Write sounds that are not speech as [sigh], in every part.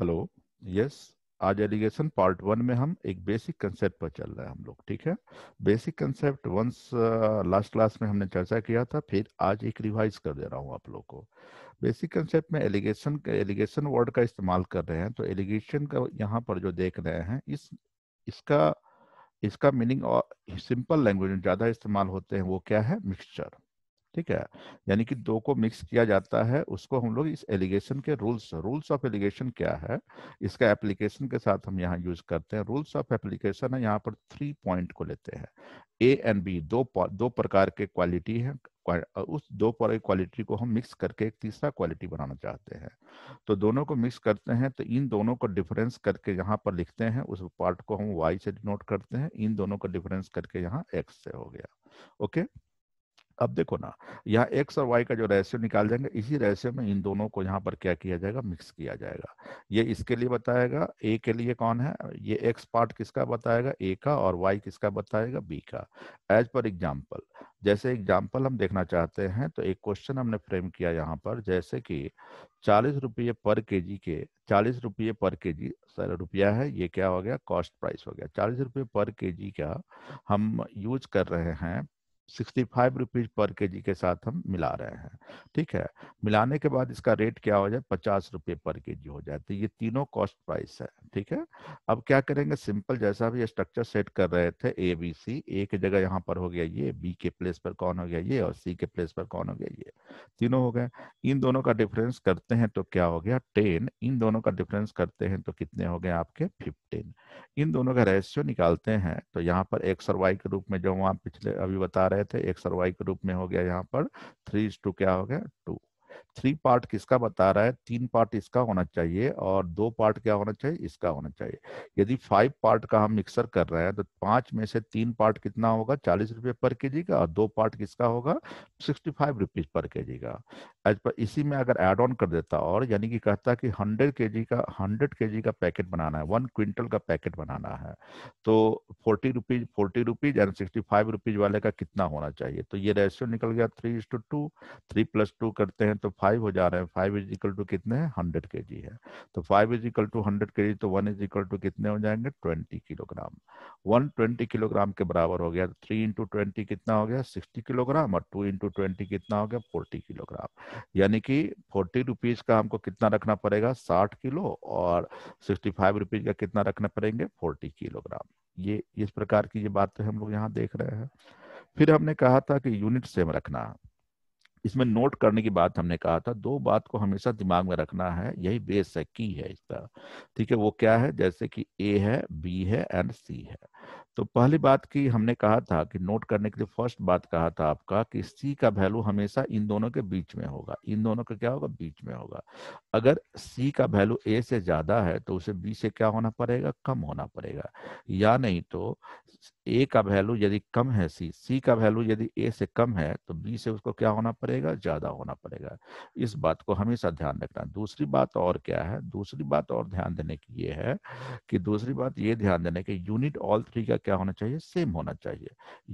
Hello yes आज allegation part one में हम एक बेसिक कंसेप्ट पर चल रहे हैं हम लोग ठीक है basic concept once last class में हमने चर्चा किया था फिर आज एक रिवाइज कर दे रहा हूँ आप लोग को बेसिक कंसेप्ट में एलिगेशन एलिगेशन वर्ड का इस्तेमाल कर रहे हैं तो एलिगेशन का यहाँ पर जो देख रहे हैं इस इसका इसका मीनिंग और सिंपल लैंग्वेज में ज़्यादा इस्तेमाल होते हैं वो क्या है मिक्सचर ठीक है यानी कि दो को मिक्स किया जाता है उसको हम लोग इस एलिगेशन के रूल्स रूल्स ऑफ एलिगेशन क्या है इसका एप्लीकेशन के साथ हम यहाँ यूज करते हैं रूल्स ऑफ एप्लीकेशन है यहाँ पर थ्री पॉइंट को लेते हैं ए एंड बी दो दो प्रकार के क्वालिटी है उस दो क्वालिटी को हम मिक्स करके एक तीसरा क्वालिटी बनाना चाहते हैं तो दोनों को मिक्स करते हैं तो इन दोनों को डिफरेंस करके यहाँ पर लिखते हैं उस पार्ट को हम वाई से डिनोट करते हैं इन दोनों को डिफरेंस करके यहाँ एक्स से हो गया ओके okay? अब देखो ना यहाँ एक्स और वाई का जो रेशियो निकाल जाएंगे इसी रेशियो में इन दोनों को यहाँ पर क्या किया जाएगा मिक्स किया जाएगा ये इसके लिए बताएगा ए के लिए कौन है ये एक्स पार्ट किसका बताएगा ए का और वाई किसका बताएगा बी का एज पर एग्जाम्पल जैसे एग्जाम्पल हम देखना चाहते हैं तो एक क्वेश्चन हमने फ्रेम किया यहाँ पर जैसे कि चालीस रुपये पर के जी के चालीस रुपये पर के जी सर रुपया है ये क्या हो गया कॉस्ट प्राइस हो गया चालीस रुपये पर के जी का हम यूज कर रहे हैं sixty five rupees per K जी के साथ हम मिला रहे हैं ठीक है मिलाने के बाद इसका रेट क्या हो जाए पचास रुपये पर के जी हो जाए तो ये तीनों कॉस्ट प्राइस है ठीक है अब क्या करेंगे सिंपल जैसा भी स्ट्रक्चर सेट कर रहे थे ए बी सी ए के जगह यहाँ पर हो गया ये बी के प्लेस पर कौन हो गया ये और सी के प्लेस पर कौन हो गया ये तीनों हो गए इन दोनों का डिफरेंस करते हैं तो क्या हो गया टेन इन दोनों का डिफरेंस करते हैं तो कितने हो गए आपके फिफ्टीन इन दोनों का रेशियो निकालते हैं तो यहाँ पर एक्स और वाई के रूप में जो हम पिछले अभी बता रहे थे एक सर्वाई के रूप में हो गया यहाँ पर थ्री इज टू क्या हो गया टू थ्री पार्ट किसका बता रहा है तीन पार्ट इसका होना चाहिए और दो पार्ट क्या होना चाहिए इसका होना चाहिए यदि फाइव पार्ट का हम मिक्सर कर रहे हैं तो पांच में से तीन पार्ट कितना होगा चालीस रुपये पर के का और दो पार्ट किसका होगा sixty five rupees per K जी का एज पर इसी में अगर एड ऑन कर देता और यानी कि कहता कि हंड्रेड के का हंड्रेड के का पैकेट बनाना है वन क्विंटल का पैकेट बनाना है तो forty rupees forty rupees and sixty five rupees वाले का कितना होना चाहिए तो ये रेशियो निकल गया three is to two three plus two करते हैं तो फाइव हो जा रहे हैं फाइव इज इक्वल टू कितने हैं हंड्रेड के जी है तो five is equal to hundred K G तो वन इज इक्वल टू कितने हो जाएंगे twenty kilogram one twenty kilogram के बराबर हो गया तो थ्री इंटू ट्वेंटी कितना हो गया सिक्सटी किलोग्राम और टू इंटू ट्वेंटी कितना हो गया फोर्टी किलोग्राम यानी कि फोर्टी रुपीज का हमको कितना रखना पड़ेगा साठ किलो और सिक्सटी फाइव रुपीज का कितना रखना पड़ेंगे फोर्टी किलोग्राम ये इस प्रकार की ये बातें हम लोग यहाँ देख रहे हैं फिर हमने कहा था कि यूनिट सेम रखना इसमें नोट करने की बात हमने कहा था दो बात को हमेशा दिमाग में रखना है यही बेस है की है इसका ठीक है वो क्या है जैसे कि ए है बी है एंड सी है तो पहली बात की हमने कहा था कि नोट करने के लिए फर्स्ट बात कहा था आपका कि सी का वैल्यू हमेशा इन दोनों के बीच में होगा इन दोनों का क्या होगा बीच में होगा अगर सी का वैल्यू ए से ज्यादा है तो उसे बी से क्या होना पड़ेगा कम होना पड़ेगा या नहीं तो ए का वैल्यू यदि कम है सी सी का वैल्यू यदि ए से कम है तो बी से उसको क्या होना पड़ेगा ज्यादा होना पड़ेगा इस बात को हमेशा ध्यान रखना दूसरी बात और क्या है दूसरी बात और ध्यान देने की ये है कि दूसरी बात ये ध्यान देने की यूनिट ऑल थ्री का क्या होना चाहिए सेम होना चाहिए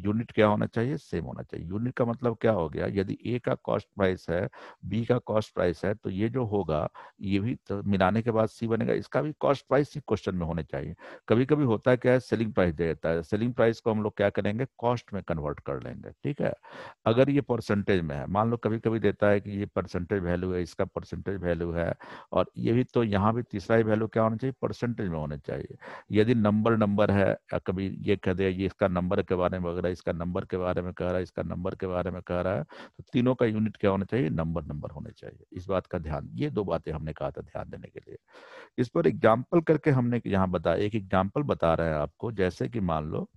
यूनिट क्या होना चाहिए सेम होना चाहिए यूनिट का मतलब क्या हो गया यदि ए का कॉस्ट प्राइस है बी का कॉस्ट प्राइस है तो ये जो होगा ये भी तो मिलाने के बाद सी बनेगा इसका भी कॉस्ट प्राइस ही क्वेश्चन में होने चाहिए कभी कभी होता है क्या है सेलिंग प्राइस दे देता है सेलिंग प्राइस को हम लोग क्या करेंगे कॉस्ट में कन्वर्ट कर लेंगे ठीक है अगर ये परसेंटेज में है मान लो कभी कभी देता है कि ये परसेंटेज वैल्यू है इसका परसेंटेज वैल्यू है और ये भी तो यहाँ भी तीसरा वैल्यू क्या होना चाहिए परसेंटेज में होना चाहिए यदि नंबर नंबर है कभी ये कह दिया ये इसका नंबर के बारे में वगैरह इसका नंबर के बारे में कह रहा है इसका नंबर के बारे में कह रहा है तो तीनों का यूनिट क्या होना चाहिए नंबर नंबर होना चाहिए इस बात का ध्यान ये दो बातें हमने कहा था ध्यान देने के लिए इस पर एग्जाम्पल करके हमने यहाँ बताया एक एग्जाम्पल बता रहे हैं आपको जैसे कि मान लो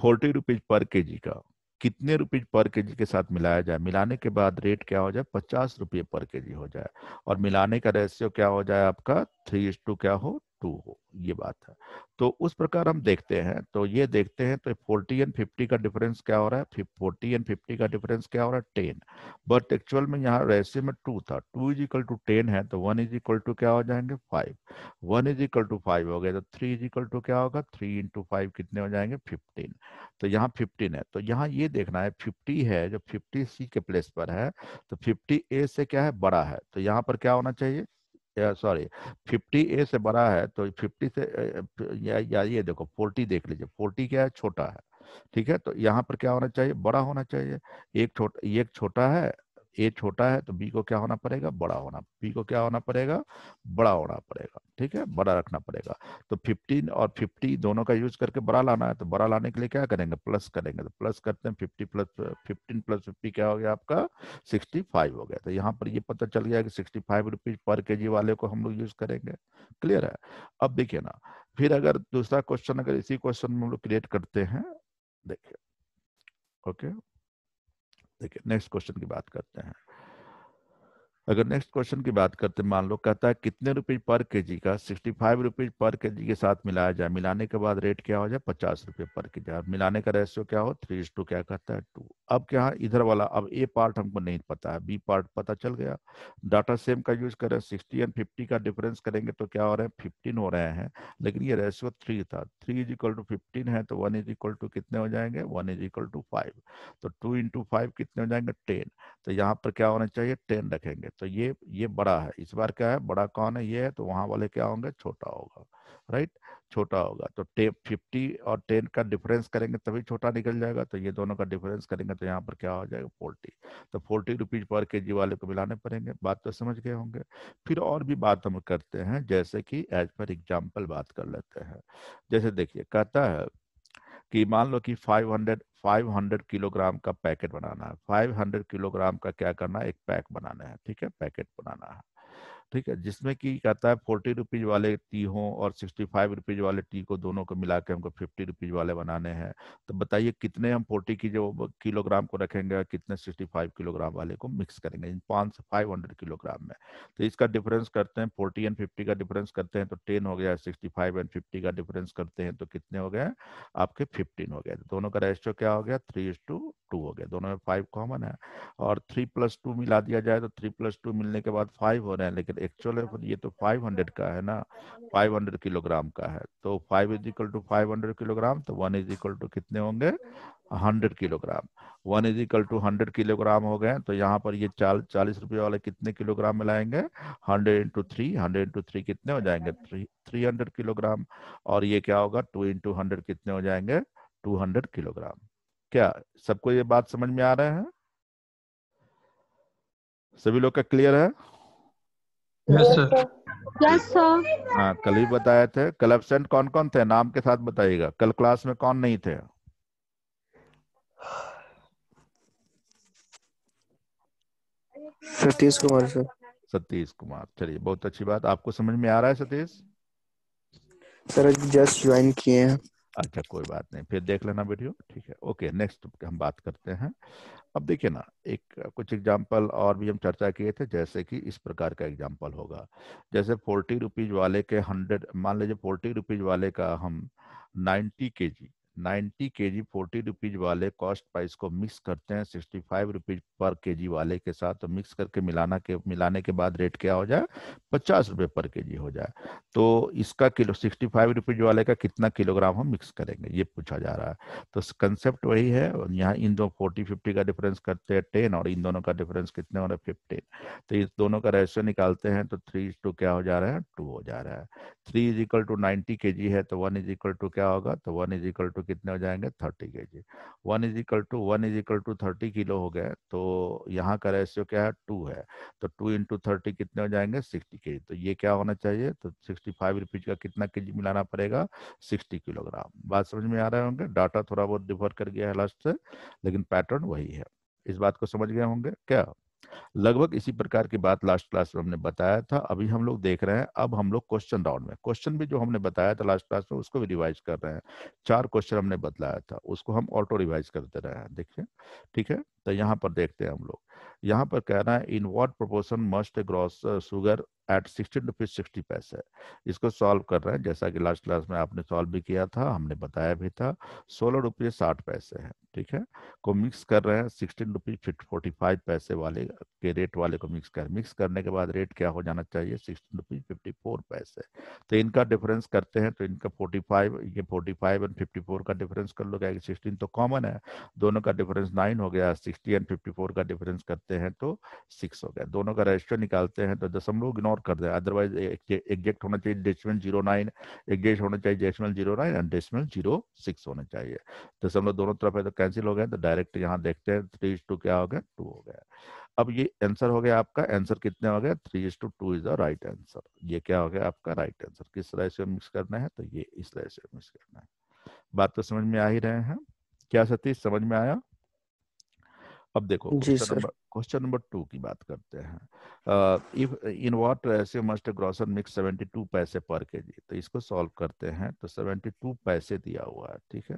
फोर्टी रुपीज पर के जी का कितने रुपीज पर के जी के साथ मिलाया जाए मिलाने के बाद रेट क्या हो जाए पचास रुपये पर के जी हो जाए और मिलाने का रेशियो क्या हो जाए आपका थ्री इज टू क्या हो टू हो ये बात है तो उस प्रकार हम देखते हैं तो ये देखते हैं तो फोर्टी एंड फिफ्टी का डिफरेंस क्या हो रहा है फोर्टी एंड फिफ्टी का डिफरेंस क्या हो रहा है टेन बट एक्चुअल में यहाँ रेशियो में टू था two is equal to ten है तो वन इज इक्वल टू क्या हो जाएंगे five one is equal to five हो गया तो थ्री इज इक्वल टू क्या होगा थ्री इंटू फाइव कितने हो जाएंगे फिफ्टीन तो यहाँ फिफ्टीन है तो यहाँ ये देखना है फिफ्टी है जो फिफ्टी सी के प्लेस पर है तो फिफ्टी ए से क्या है बड़ा है तो यहाँ पर क्या होना चाहिए सॉरी फिफ्टी ए से बड़ा है तो फिफ्टी से या, या ये देखो फोर्टी देख लीजिए फोर्टी क्या है छोटा है ठीक है तो यहाँ पर क्या होना चाहिए बड़ा होना चाहिए एक छोटा एक छोटा है ए छोटा है तो बी को क्या होना पड़ेगा बड़ा होना बी को क्या होना पड़ेगा बड़ा होना पड़ेगा ठीक है बड़ा रखना पड़ेगा तो 15 और 50 दोनों का यूज करके बड़ा लाना है तो बड़ा लाने के लिए क्या करेंगे प्लस करेंगे तो प्लस करते हैं 50 प्लस 15 प्लस 50 क्या हो गया आपका 65 हो गया तो यहाँ पर ये पता चल गया कि sixty five rupees per K जी वाले को हम लोग यूज करेंगे क्लियर है अब देखिए ना फिर अगर दूसरा क्वेश्चन अगर इसी क्वेश्चन में हम लोग क्रिएट करते हैं देखिए ओके okay. देखिए नेक्स्ट क्वेश्चन की बात करते हैं अगर नेक्स्ट क्वेश्चन की बात करते मान लो कहता है कितने रुपीज पर के जी का sixty five rupees per K जी के साथ मिलाया जाए मिलाने के बाद रेट क्या हो जाए पचास रुपये पर के जी मिलाने का रेशियो क्या हो थ्री इज टू क्या कहता है टू अब क्या है इधर वाला अब ए पार्ट हमको नहीं पता है बी पार्ट पता चल गया डाटा सेम का यूज करें सिक्सटी एंड फिफ्टी का डिफरेंस करेंगे तो क्या हो रहा है फिफ्टीन हो रहे हैं लेकिन ये रेशियो थ्री था three is equal to fifteen है तो वन इज इक्वल टू कितने हो जाएंगे one is equal to five तो टू इंटू फाइव कितने हो जाएंगे टेन तो यहाँ पर क्या होना चाहिए टेन रखेंगे तो ये ये बड़ा है इस बार क्या है बड़ा कौन है ये है तो वहां वाले क्या होंगे छोटा होगा राइट छोटा होगा तो टेप फिफ्टी और टेन का डिफरेंस करेंगे तभी छोटा निकल जाएगा तो ये दोनों का डिफरेंस करेंगे तो यहाँ पर क्या हो जाएगा फोर्टी तो फोर्टी रुपीज पर के जी वाले को मिलाने पड़ेंगे बात तो समझ गए होंगे फिर और भी बात हम करते हैं जैसे कि एज पर एग्जाम्पल बात कर लेते हैं जैसे देखिए कहता है कि मान लो कि 500 500 किलोग्राम का पैकेट बनाना है 500 किलोग्राम का क्या करना है एक पैक बनाना है ठीक है पैकेट बनाना है ठीक है जिसमें कि कहता है फोर्टी रुपीज वाले टी हों और सिक्सटी फाइव रुपीज वाले टी को दोनों को मिला के हमको फिफ्टी रुपीज वाले बनाने हैं तो बताइए कितने हम फोर्टी की जो किलोग्राम को रखेंगे कितने सिक्सटी फाइव किलोग्राम वाले को मिक्स करेंगे इन पाँच से फाइव हंड्रेड किलोग्राम में तो इसका डिफरेंस करते हैं फोर्टी एंड फिफ्टी का डिफरेंस करते हैं तो टेन हो गया सिक्सटी फाइव एंड फिफ्टी का डिफरेंस करते हैं तो कितने हो गए आपके फिफ्टीन हो गए दोनों का रेस्टो क्या हो गया थ्री इज टू टू हो गया दोनों में फाइव कॉमन है और थ्री प्लस टू मिला दिया जाए तो थ्री प्लस टू मिलने के बाद फाइव हो रहे हैं लेकिन एक्चुअल है ये तो 500 हाँ, का है ना 500 किलोग्राम का है तो 5 इज इक्वल टू 500 किलोग्राम तो 1 इज इक्वल टू कितने होंगे 100 kilogram 1 is equal to hundred kilogram हो गए तो यहाँ पर ये चाल चालीस रुपये वाले कितने किलोग्राम में लाएंगे hundred into three hundred into three कितने हो जाएंगे थ्री थ्री हंड्रेड किलोग्राम और ये क्या होगा टू इंटू हंड्रेड कितने हो जाएंगे टू हंड्रेड किलोग्राम क्या सबको ये बात समझ में आ रहे हैं सभी लोग का क्लियर है यस सर हाँ कल ही बताए थे कल एबसेंट कौन कौन थे नाम के साथ बताइएगा कल क्लास में कौन नहीं थे सतीश कुमार सर सतीश कुमार चलिए बहुत अच्छी बात आपको समझ में आ रहा है सतीश सर जस्ट ज्वाइन किए हैं अच्छा कोई बात नहीं फिर देख लेना वीडियो ठीक है ओके नेक्स्ट हम बात करते हैं अब देखिए ना एक कुछ एग्जाम्पल और भी हम चर्चा किए थे जैसे कि इस प्रकार का एग्जाम्पल होगा जैसे फोर्टी रुपीज वाले के हंड्रेड मान लीजिए फोर्टी रुपीज वाले का हम नाइन्टी के G 90 K G forty rupees वाले कॉस्ट प्राइस को मिक्स करते हैं 65 रुपीज पर के जी वाले के साथ तो मिक्स करके मिलाना के मिलाने के बाद रेट क्या हो जाए पचास रुपये पर के जी हो जाए तो इसका किलो 65 रुपीज वाले का कितना किलोग्राम हम मिक्स करेंगे ये पूछा जा रहा है तो कंसेप्ट वही है यहाँ इन दो फोर्टी फिफ्टी का डिफरेंस करते हैं टेन और इन दोनों का डिफरेंस कितने हो रहा है फिफ्टीन तो इस दोनों का रेशियो निकालते हैं तो थ्री टू क्या हो जा रहा है टू हो जा रहा है three is equal to ninety K G है तो वन इज इक्वल टू क्या होगा तो वन इज इक्वल टू कितने हो जाएंगे thirty K G one is equal to one is equal to thirty kilo हो गए तो यहाँ का रेशियो क्या है टू है तो टू इंटू थर्टी कितने हो जाएंगे सिक्सटी के जी तो ये क्या होना चाहिए तो सिक्सटी फाइव रुपीज का कितना के जी मिलाना पड़ेगा सिक्सटी किलोग्राम बात समझ में आ रहे होंगे डाटा थोड़ा बहुत डिफर कर गया है लास्ट से लेकिन पैटर्न वही है इस बात को समझ गए होंगे क्या लगभग इसी प्रकार की बात लास्ट क्लास में हमने बताया था अभी हम लोग देख रहे हैं अब हम लोग क्वेश्चन राउंड में क्वेश्चन भी जो हमने बताया था लास्ट क्लास में उसको भी रिवाइज कर रहे हैं चार क्वेश्चन हमने बतलाया था उसको हम ऑटो रिवाइज करते रहे हैं देखिए ठीक है तो यहाँ पर देखते हैं हम लोग यहाँ पर कह रहा है in what proportion must gross sugar at sixteen rupees sixty पैसे इसको सॉल्व कर रहे हैं जैसा कि लास्ट क्लास में आपने सॉल्व भी किया था हमने बताया भी था सोलह रुपये साठ पैसे है ठीक है को मिक्स कर रहे हैं सिक्सटीन रुपीज फोर्टी फाइव पैसे वाले के रेट वाले को मिक्स कर मिक्स करने के बाद रेट क्या हो जाना चाहिए सिक्सटीन रुपीज फिफ्टी फोर पैसे तो इनका डिफरेंस करते हैं तो इनका फोर्टी फाइव ये forty five and fifty four का डिफरेंस कर लो क्या सिक्सटीन तो कॉमन है दोनों का डिफरेंस नाइन हो गया सिक्सटी एंड फिफ्टी फोर का डिफरेंस करते हैं तो सिक्स हो गया दोनों का रजिस्टर निकालते हैं तो दशमलव इग्नोर कर दें अदरवाइज एग्जैक्ट होना चाहिए डेसिमल जीरो नाइन एग्जैक्ट होना चाहिए decimal zero nine and decimal zero six होना चाहिए दशमलव दोनों तरफ है तो कैंसिल हो गए तो डायरेक्ट यहाँ देखते हैं थ्री टू क्या हो गया टू हो गया अब ये आंसर हो गया आपका आंसर कितने हो गया three is to two is the right answer ये क्या हो गया आपका राइट right आंसर किस राय से मिक्स करना है तो ये इस राय से मिक्स करना है बात तो समझ में आ ही रहे हैं क्या सतीश समझ में आया अब देखो क्वेश्चन नंबर टू की बात करते हैं if in what ratio must grocer mix two पैसे पर जी तो इसको सॉल्व करते हैं तो सेवेंटी टू पैसे दिया हुआ है ठीक है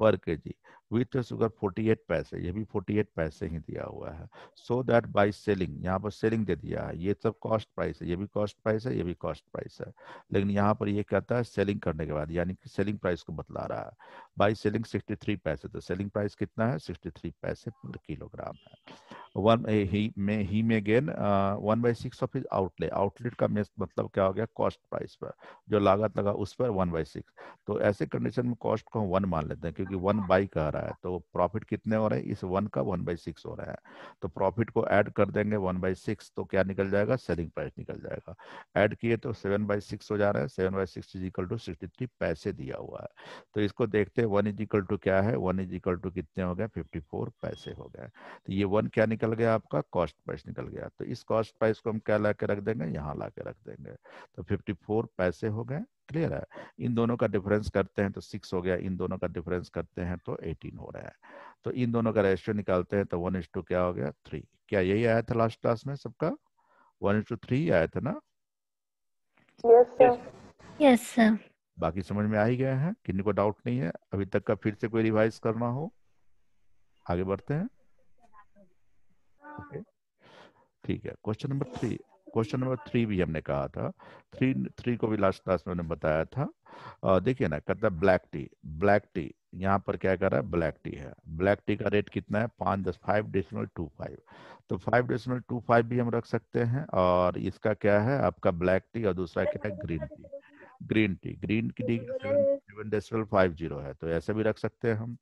पर के जी विथ शुगर 48 पैसे ये भी 48 पैसे ही दिया हुआ है सो दैट बाई सेलिंग यहाँ पर सेलिंग दे दिया है ये सब कॉस्ट प्राइस है ये भी कॉस्ट प्राइस है ये भी कॉस्ट प्राइस है लेकिन यहाँ पर ये कहता है सेलिंग करने के बाद यानी कि सेलिंग प्राइस को बतला रहा है बाई सेलिंग 63 पैसे तो सेलिंग प्राइस कितना है 63 पैसे पर किलोग्राम है वन ही में ही gain one by six of is outlet outlet का मतलब क्या हो गया कॉस्ट प्राइस पर जो लागत लगा उस पर वन बाई सिक्स तो ऐसे कंडीशन में कॉस्ट को हम वन मान लेते हैं क्योंकि वन बाई कह रहा रहा है तो प्रॉफिट कितने हो रहे हैं इस वन का वन बाई सिक्स हो रहा है तो प्रॉफिट को ऐड कर देंगे वन बाई सिक्स तो क्या निकल जाएगा सेलिंग प्राइस निकल जाएगा ऐड किए तो सेवन बाई सिक्स हो जा रहा है seven by six is equal to sixty three पैसे दिया हुआ है तो इसको देखते हैं वन इज इक्वल टू क्या है वन इज इक्वल टू कितने हो गए फिफ्टी फोर पैसे हो गए तो ये वन क्या निकल गया आपका कॉस्ट प्राइस निकल गया तो इस कॉस्ट प्राइस को हम क्या ला के रख देंगे यहाँ ला के रख देंगे तो फिफ्टी फोर पैसे हो गए क्लियर है इन दोनों का डिफरेंस करते हैं तो सिक्स हो गया इन दोनों का डिफरेंस करते हैं तो एटीन हो रहा है तो इन दोनों का रेशियो निकालते हैं तो वन इज टू क्या हो गया थ्री क्या यही आया था लास्ट क्लास में सबका वन इज टू थ्री आया था ना यस सर बाकी समझ में आ ही गए हैं किन्नी को डाउट नहीं है अभी तक का फिर से कोई रिवाइज करना हो आगे बढ़ते हैं ठीक okay. है question number three question number three भी हमने कहा था थ्री थ्री को भी लास्ट क्लास में हमने बताया था देखिए ना कहता ब्लैक टी ब्लैक टी यहाँ पर क्या कर रहा है ब्लैक टी है ब्लैक टी का रेट कितना है पाँच दस फाइव डेसिमल टू फाइव तो फाइव डेसिमल टू फाइव भी हम रख सकते हैं और इसका क्या है आपका ब्लैक टी और दूसरा क्या है green tea green tea green की टी सेवन फाइव जीरो है तो ऐसे भी रख सकते हैं हम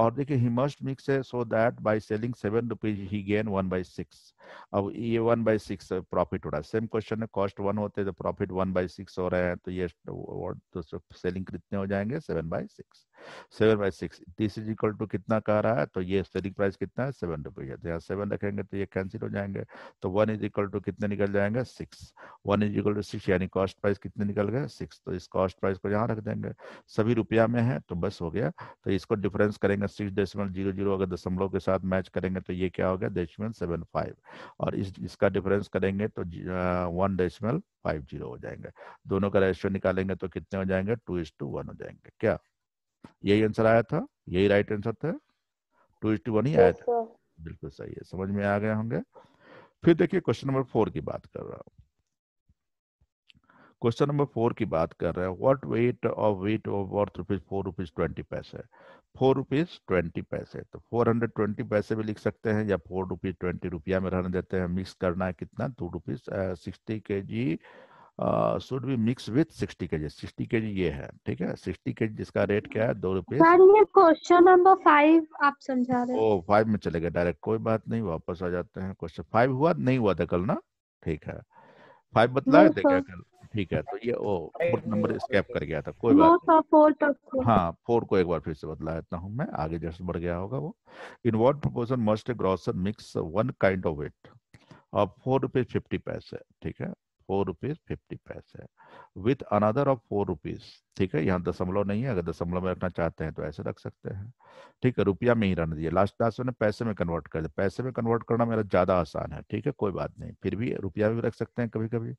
और देखिए ही मस्ट मिक्स है so that by selling seven rupees ही गेन वन बाई सिक्स अब ये वन बाई सिक्स प्रॉफिट हो रहा है सेम क्वेश्चन है कॉस्ट वन होते तो प्रॉफिट वन बाई सिक्स हो रहे हैं तो ये तो सेलिंग कितने हो जाएंगे seven by six seven by six तीस इज इक्वल टू कितना कह रहा है तो ये स्टेरिंग प्राइस कितना है सेवन रुपीज है तो यहाँ सेवन रखेंगे तो ये कैंसिल हो जाएंगे तो वन इज इक्वल टू कितने निकल जाएंगे six one is equal to six यानी कॉस्ट प्राइस कितने निकल गए सिक्स तो इस कॉस्ट प्राइस को यहाँ रख देंगे सभी रुपया में है तो बस हो गया तो इसको डिफरेंस करेंगे सिक्स डेसिमल जीरो जीरो अगर दशमलव के साथ मैच करेंगे तो ये क्या हो गया डेसिमल सेवन फाइव और इस इसका डिफरेंस करेंगे तो वन डेसिमल फाइव जीरो हो जाएंगे दोनों का रेशियो निकालेंगे तो कितने हो जाएंगे टू इज टू वन हो जाएंगे क्या यही आंसर आया था यही राइट आंसर था टू इज टू वन ही आया था बिल्कुल सही है समझ में आ गए होंगे फिर देखिए क्वेश्चन नंबर फोर की बात कर रहा हूँ क्वेश्चन नंबर फोर की बात कर रहे हैं what weight of weight of worth rupees four rupees twenty पैसे फोर रुपीज ट्वेंटी पैसे तो फोर हंड्रेड ट्वेंटी पैसे भी लिख सकते हैं या फोर रुपीज ट्वेंटी रुपया में रहने देते हैं मिक्स करना है कितना to rupees sixty K G should be mix with sixty K G sixty K जी ये है ठीक है सिक्सटी के जी जिसका रेट क्या है दो रुपये क्वेश्चन नंबर फाइव आप समझा रहे ओ फाइव में चले गए डायरेक्ट कोई बात नहीं वापस आ जाते हैं क्वेश्चन फाइव हुआ नहीं हुआ था कल ना ठीक है फाइव बतलाए थे क्या कल ठीक है तो ये ओ फोर्थ नंबर स्कैप कर गया था कोई बात नहीं हाँ फोर को एक बार फिर से बतला देता हूँ मैं आगे जैसे बढ़ गया होगा वो in what proposal must grocer mix one kind of weight और फोर रुपीज फिफ्टी पैसे ठीक है 4 rupees 50 paise with another of 4 rupees ठीक है यहाँ दशमलव नहीं है अगर दशमलव में रखना चाहते हैं तो ऐसे रख सकते हैं ठीक है रुपया में ही रहने दिए लास्ट लास्ट में पैसे में कन्वर्ट कर दिया पैसे में कन्वर्ट करना मेरा ज़्यादा आसान है ठीक है कोई बात नहीं फिर भी रुपया भी रख सकते हैं कभी कभी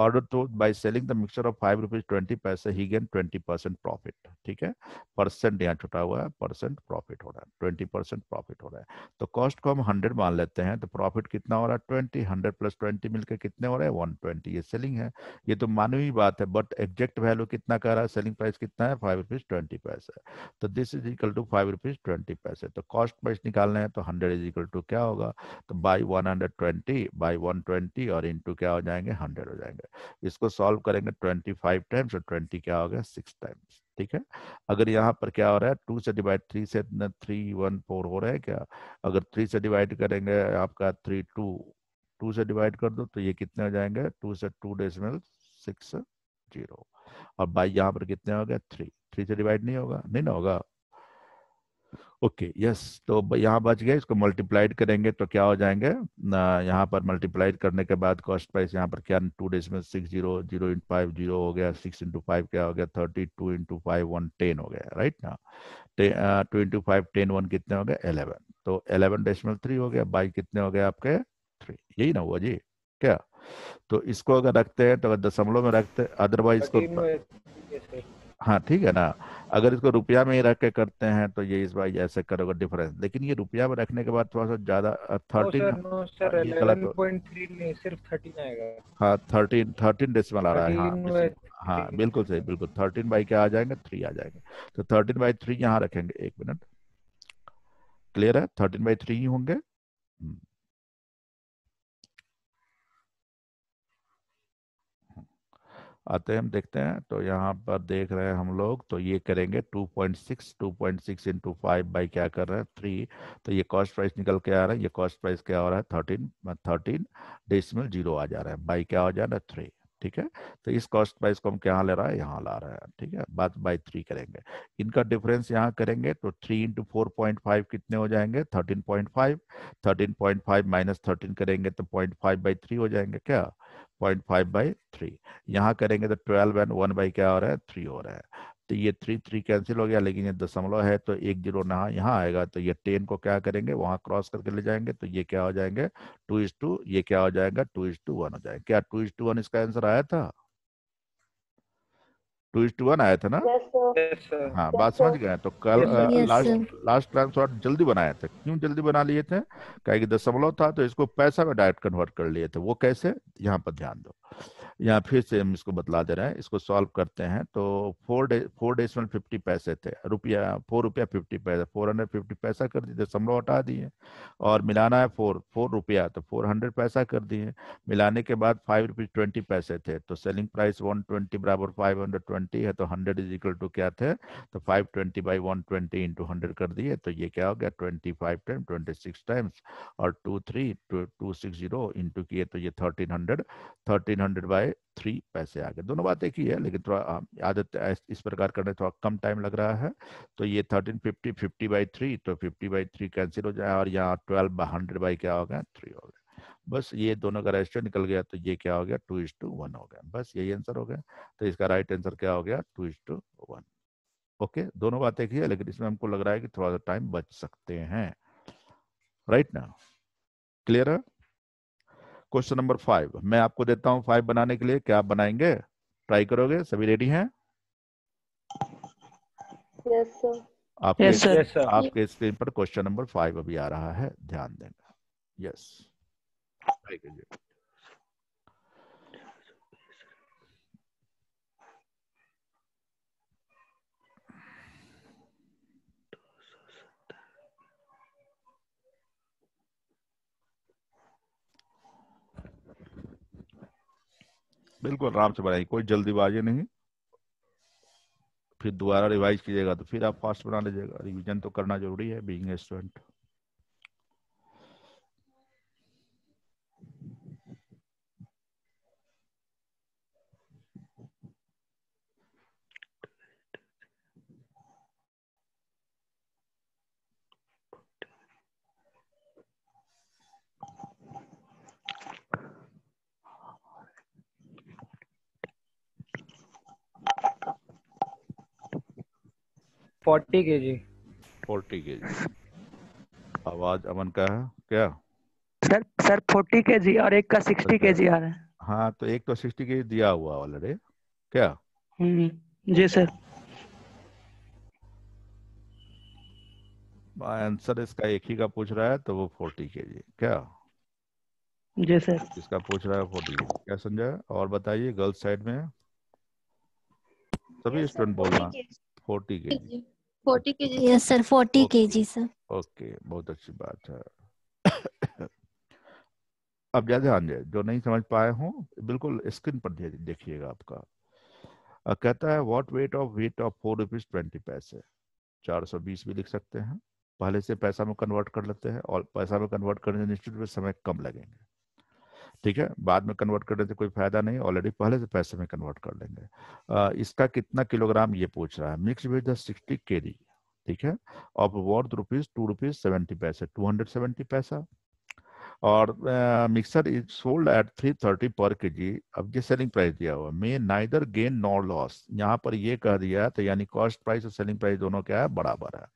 order to by selling the mixture of five rupees twenty पैसे ही गेन ट्वेंटी परसेंट प्रॉफिट ठीक है परसेंट यहाँ छुटा हुआ है परसेंट प्रॉफिट हो रहा है ट्वेंटी परसेंट प्रॉफिट हो रहा है तो कॉस्ट को हम हंड्रेड मान लेते हैं तो प्रॉफिट कितना हो रहा है ट्वेंटी हंड्रेड प्लस ट्वेंटी मिलकर कितने हो रहे हैं वन ट्वेंटी ये सेलिंग है ये तो मानवीय बात है बट एग्जैक्ट वैल्यू कितना कह रहा है है सेलिंग प्राइस कितना है फाइव रुपीज ट्वेंटी पैसा तो this is equal to five rupees twenty पैसे तो कॉस्ट प्राइस निकालना है तो हंड्रेड इज इक्वल टू क्या होगा तो by one hundred twenty by one twenty और इंटू क्या हो जाएंगे हंड्रेड हो जाएंगे इसको सॉल्व करेंगे ट्वेंटी फाइव टाइम्स और ट्वेंटी क्या हो गया सिक्स टाइम्स ठीक है अगर यहाँ पर क्या हो रहा है टू से डिवाइड थ्री से थ्री वन फोर हो रहा है क्या अगर थ्री से डिवाइड करेंगे आपका थ्री टू टू से डिवाइड कर दो तो ये कितने हो जाएंगे टू से टू डेसिमल सिक्स जीरो और बाई यहां पर कितने हो गया थ्री थ्री से डिवाइड नहीं होगा नहीं ना होगा ओके okay, यस yes, तो यहाँ बच गए इसको मल्टीप्लाइड करेंगे तो क्या हो जाएंगे ना यहाँ पर मल्टीप्लाइड करने के बाद कॉस्ट प्राइस यहाँ पर क्या टू डेज में six zero zero into five zero हो गया सिक्स इंटू फाइव क्या हो गया thirty two into five one ten हो गया राइट ना two into five ten one कितने हो गए एलेवन तो एलेवन डेसिमल थ्री हो गया बाई कितने हो गए आपके थ्री यही ना हुआ जी क्या तो इसको अगर रखते हैं तो अगर दशमलव में रखते हैं अदरवाइज इसको हाँ ठीक है ना अगर इसको रुपया में ही रख के करते हैं तो ये इस बार ऐसे करोगे डिफरेंस लेकिन ये रुपया में रखने के बाद थोड़ा सा ज्यादा थर्टीन हाँ थर्टीन थर्टीन डेसिमल आ रहा है हाँ हाँ बिल्कुल सही बिल्कुल थर्टीन बाई क्या आ जाएंगे थ्री आ जाएंगे तो थर्टीन बाई थ्री यहाँ रखेंगे एक मिनट क्लियर है थर्टीन बाई थ्री ही होंगे हम्म। आते हैं हम देखते हैं तो यहाँ पर देख रहे हैं हम लोग तो ये करेंगे 2.6 2.6 इंटू फाइव बाई क्या कर रहे हैं थ्री तो ये कॉस्ट प्राइस निकल के आ रहा है ये कॉस्ट प्राइस क्या हो रहा है थर्टीन थर्टीन डेसिमल जीरो आ जा रहा है बाई क्या हो जा रहा है थ्री ठीक है तो इस कॉस्ट प्राइस को हम क्या ले रहा है यहाँ ला रहे हैं ठीक है बात बाई थ्री करेंगे इनका डिफरेंस यहाँ करेंगे तो three into four point five कितने हो जाएंगे thirteen point five thirteen point five minus thirteen करेंगे तो पॉइंट फाइव बाई थ्री हो जाएंगे क्या पॉइंट फाइव बाई थ्री यहाँ करेंगे तो ट्वेल्व एंड वन बाई क्या हो रहा है थ्री हो रहा है तो ये थ्री थ्री कैंसिल हो गया लेकिन ये दशमलव है तो एक जीरो नहा यहाँ आएगा तो ये टेन को क्या करेंगे वहाँ क्रॉस करके ले जाएंगे तो ये क्या हो जाएंगे टू इज टू ये क्या हो जाएगा टू इज टू वन हो जाएगा क्या टू इज टू वन इसका आंसर आया था टू इज टू वन आया था ना हाँ बात समझ गए तो कल लास्ट लास्ट टाइम थोड़ा जल्दी बनाया था क्यों जल्दी बना लिए थे क्या कि दशमलव था तो इसको पैसा में डायरेक्ट कन्वर्ट कर लिए थे वो कैसे यहाँ पर ध्यान दो यहाँ फिर से हम इसको बतला दे रहे हैं इसको सॉल्व करते हैं तो फोर डे फोर डेज में फिफ्टी पैसे थे रुपया फोर रुपया फिफ्टी पैसा फोर हंड्रेड फिफ्टी पैसा कर दिए दशमलव हटा दिए और मिलाना है फोर फोर रुपया तो फोर हंड्रेड पैसा कर दिए मिलाने के बाद फाइव रुपीज ट्वेंटी पैसे थे तो सेलिंग प्राइस वन ट्वेंटी बराबर फाइव हंड्रेड ट्वेंटी 120 है तो 100 इज इक्वल टू क्या थे तो 520 twenty by one twenty into कर दिए तो ये क्या हो गया 25 फाइव टाइम ट्वेंटी टाइम्स और 23 three two six zero into किए तो ये 1300 1300 बाय थ्री पैसे आ गए दोनों बात एक ही है लेकिन थोड़ा आदत इस प्रकार करने थोड़ा कम टाइम लग रहा है तो ये 1350 50 फिफ्टी बाई थ्री तो 50 बाई थ्री कैंसिल हो जाए और यहाँ ट्वेल्व हंड्रेड बाई क्या हो गया थ्री हो गया बस ये दोनों का रेस्टो निकल गया तो ये क्या हो गया टू इज टू वन हो गया बस यही आंसर हो गया तो इसका राइट आंसर क्या हो गया two is to one okay दोनों बातें की है लेकिन इसमें हमको लग रहा है कि थोड़ा सा टाइम बच सकते हैं राइट ना क्लियर है क्वेश्चन नंबर फाइव मैं आपको देता हूँ फाइव बनाने के लिए क्या आप बनाएंगे ट्राई करोगे सभी रेडी हैं yes, आपके yes, आपके स्क्रीन पर क्वेश्चन नंबर फाइव अभी आ रहा है ध्यान देना यस yes. बिल्कुल आराम से बनाइए कोई जल्दीबाजी नहीं फिर दोबारा रिवाइज कीजिएगा तो फिर आप फास्ट बना लीजिएगा रिवीजन तो करना जरूरी है बीइंग स्टूडेंट फोर्टी के जी फोर्टी के जी आवाज अमन का है क्या सर सर फोर्टी के जी और एक का सिक्सटी अच्छा। के जी आ रहा है हाँ तो एक तो सिक्सटी के जी दिया हुआ ऑलरेडी क्या हम्म, जी सर आंसर इसका एक ही का पूछ रहा है तो वो फोर्टी के जी क्या जी सर इसका पूछ रहा है फोर्टी क्या संजय और बताइए गर्ल्स साइड में सभी स्टूडेंट बोलना फोर्टी के जी फोर्टी के जी सर फोर्टी के जी सर ओके बहुत अच्छी बात है [coughs] अब ज्यादा ध्यान दें जो नहीं समझ पाए हो बिल्कुल स्क्रीन पर देखिएगा आपका आ, कहता है what weight of weight of four rupees twenty पैसे चार सौ बीस भी लिख सकते हैं पहले से पैसा में कन्वर्ट कर लेते हैं और पैसा में कन्वर्ट करने से निश्चित रूप समय कम लगेंगे ठीक है बाद में कन्वर्ट करने से कोई फायदा नहीं ऑलरेडी पहले से पैसे में कन्वर्ट कर लेंगे आ, इसका कितना किलोग्राम ये पूछ रहा है mix with sixty K G ठीक है of worth rupees two rupees seventy पैसे टू हंड्रेड सेवेंटी पैसा और mixer is sold at three thirty per K G अब ये सेलिंग प्राइस दिया हुआ may neither gain nor loss यहाँ पर ये कह दिया तो यानी कॉस्ट प्राइस और सेलिंग प्राइस दोनों क्या है बराबर है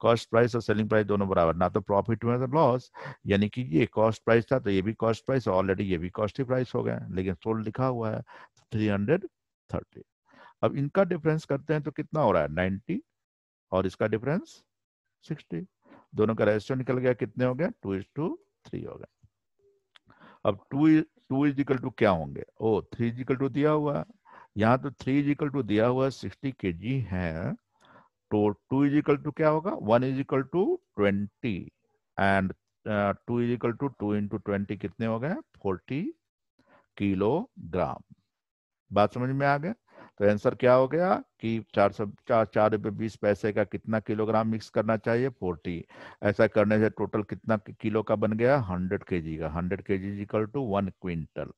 कॉस्ट प्राइस और सेलिंग प्राइस दोनों बराबर ना तो प्रॉफिट हुआ था तो लॉस यानी कि ये कॉस्ट प्राइस था तो ये भी कॉस्ट प्राइस ऑलरेडी ये भी कॉस्टली प्राइस हो गया लेकिन सोल्ड लिखा हुआ है थ्री हंड्रेड थर्टी अब इनका डिफरेंस करते हैं तो कितना हो रहा है नाइन्टी और इसका डिफरेंस सिक्सटी दोनों का रेस्टो निकल गया कितने हो गए टू इज टू थ्री हो गए अब two two is equal to क्या होंगे ओ थ्री इज इक्वल टू दिया हुआ है यहाँ तो थ्री इज इक्वल टू दिया हुआ सिक्सटी के जी है तो टू इज इक्वल टू क्या होगा one is equal to twenty and two is equal to two into twenty कितने हो गए फोर्टी किलोग्राम बात समझ में आ गया तो आंसर क्या हो गया कि चार सौ चार चार रुपये बीस पैसे का कितना किलोग्राम मिक्स करना चाहिए फोर्टी ऐसा करने से टोटल कितना किलो का बन गया हंड्रेड के जी का hundred K G equal to one quintal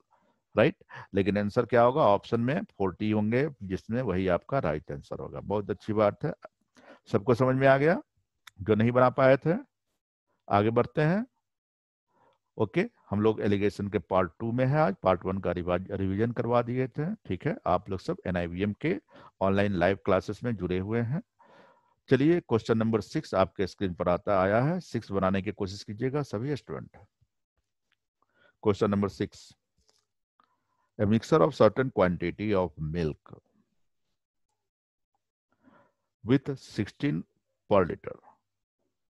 right लेकिन आंसर क्या होगा ऑप्शन में फोर्टी होंगे जिसमें वही आपका राइट आंसर होगा बहुत अच्छी बात है सबको समझ में आ गया जो नहीं बना पाए थे आगे बढ़ते हैं ओके हम लोग एलिगेशन के पार्ट टू में है आज पार्ट वन का रिवीजन करवा दिए थे ठीक है आप लोग सब एन के ऑनलाइन लाइव क्लासेस में जुड़े हुए हैं चलिए क्वेश्चन नंबर सिक्स आपके स्क्रीन पर आता आया है सिक्स बनाने की कोशिश कीजिएगा सभी student question number six A mixer of certain quantity of milk with 16 per liter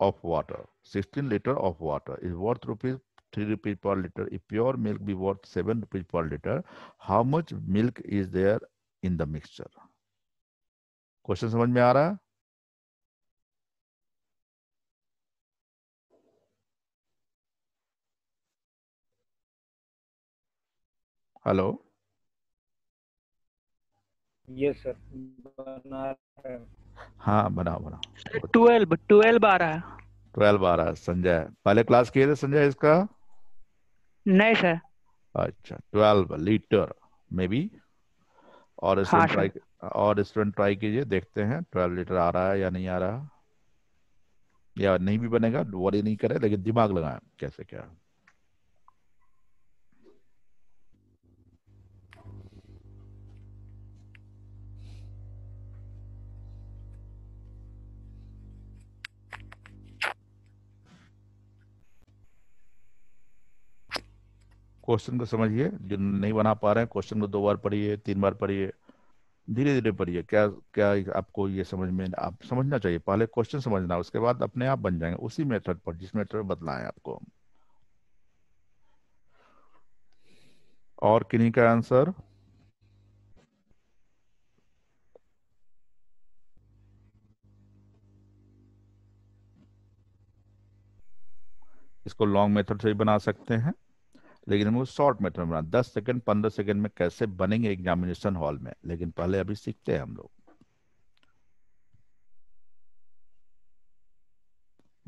of water. 16 liter of water is worth rupees 3 rupees per liter. If pure milk be worth 7 rupees per liter, how much milk is there in the mixture? question samajh mein आ रहा है hello yes हाँ बनाओ बनाओ twelve twelve आ रहा है twelve आ रहा है संजय पहले क्लास किए थे संजय इसका नहीं सर अच्छा ट्वेल्व लीटर मे बी और स्टूडेंट हाँ, ट्राई और स्टूडेंट ट्राई कीजिए देखते हैं ट्वेल्व लीटर आ रहा है या नहीं आ रहा या नहीं भी बनेगा वरी नहीं करे लेकिन दिमाग लगाए कैसे क्या है क्वेश्चन को समझिए जो नहीं बना पा रहे हैं क्वेश्चन को दो बार पढ़िए तीन बार पढ़िए धीरे धीरे पढ़िए क्या क्या आपको ये समझ में आप समझना चाहिए पहले क्वेश्चन समझना उसके बाद अपने आप बन जाएंगे उसी मेथड पर जिस मेथड में बदला है आपको और किन्हीं का आंसर इसको लॉन्ग मेथड से भी बना सकते हैं लेकिन हमको शॉर्ट मेथड में बना दस सेकेंड पंद्रह सेकेंड में कैसे बनेंगे एग्जामिनेशन हॉल में लेकिन पहले अभी सीखते हैं हम लोग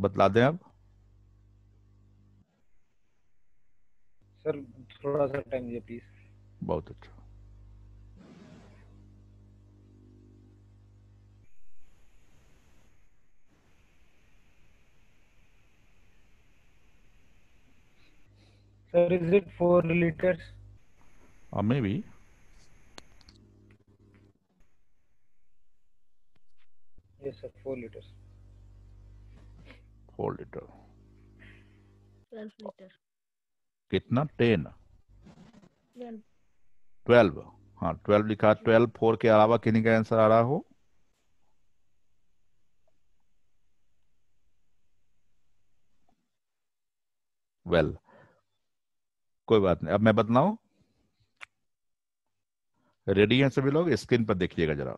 बतला दें अब सर थोड़ा सा टाइम दीजिए प्लीज बहुत अच्छा Sir, is it four liters? Uh, maybe. Yes, sir, four liters. Four liter. Twelve liter. कितना टेन ट्वेल्व हाँ ट्वेल्व लिखा ट्वेल्व फोर के अलावा किन्हीं का आंसर आ रहा हो वेल well. कोई बात नहीं अब मैं बतलाऊ रेडी हैं सभी लोग स्क्रीन पर देखिएगा जरा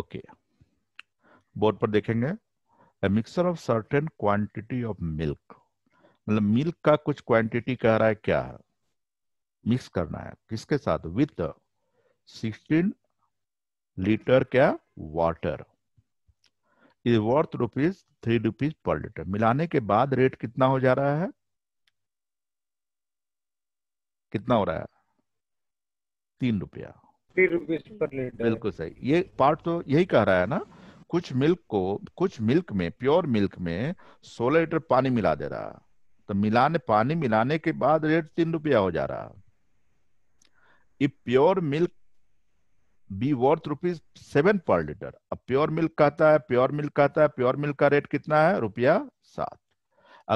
ओके बोर्ड पर देखेंगे mixer of certain quantity of milk मतलब मिल्क का कुछ क्वांटिटी कह रहा है क्या है मिक्स करना है किसके साथ विथ 16 लीटर क्या water is worth rupees three rupees per litre मिलाने के बाद रेट कितना हो जा रहा है कितना हो रहा है तीन रुपया रुपीज पर लीटर बिल्कुल सही ये पार्ट तो यही कह रहा है ना कुछ मिल्क को कुछ मिल्क में प्योर मिल्क में सोलह लीटर पानी मिला दे रहा तो मिलाने पानी मिलाने के बाद रेट तीन रुपया हो जा रहा if pure milk be worth rupees seven per litre अब प्योर मिल्क कहता है प्योर मिल्क कहता है प्योर मिल्क का रेट कितना है रुपया सात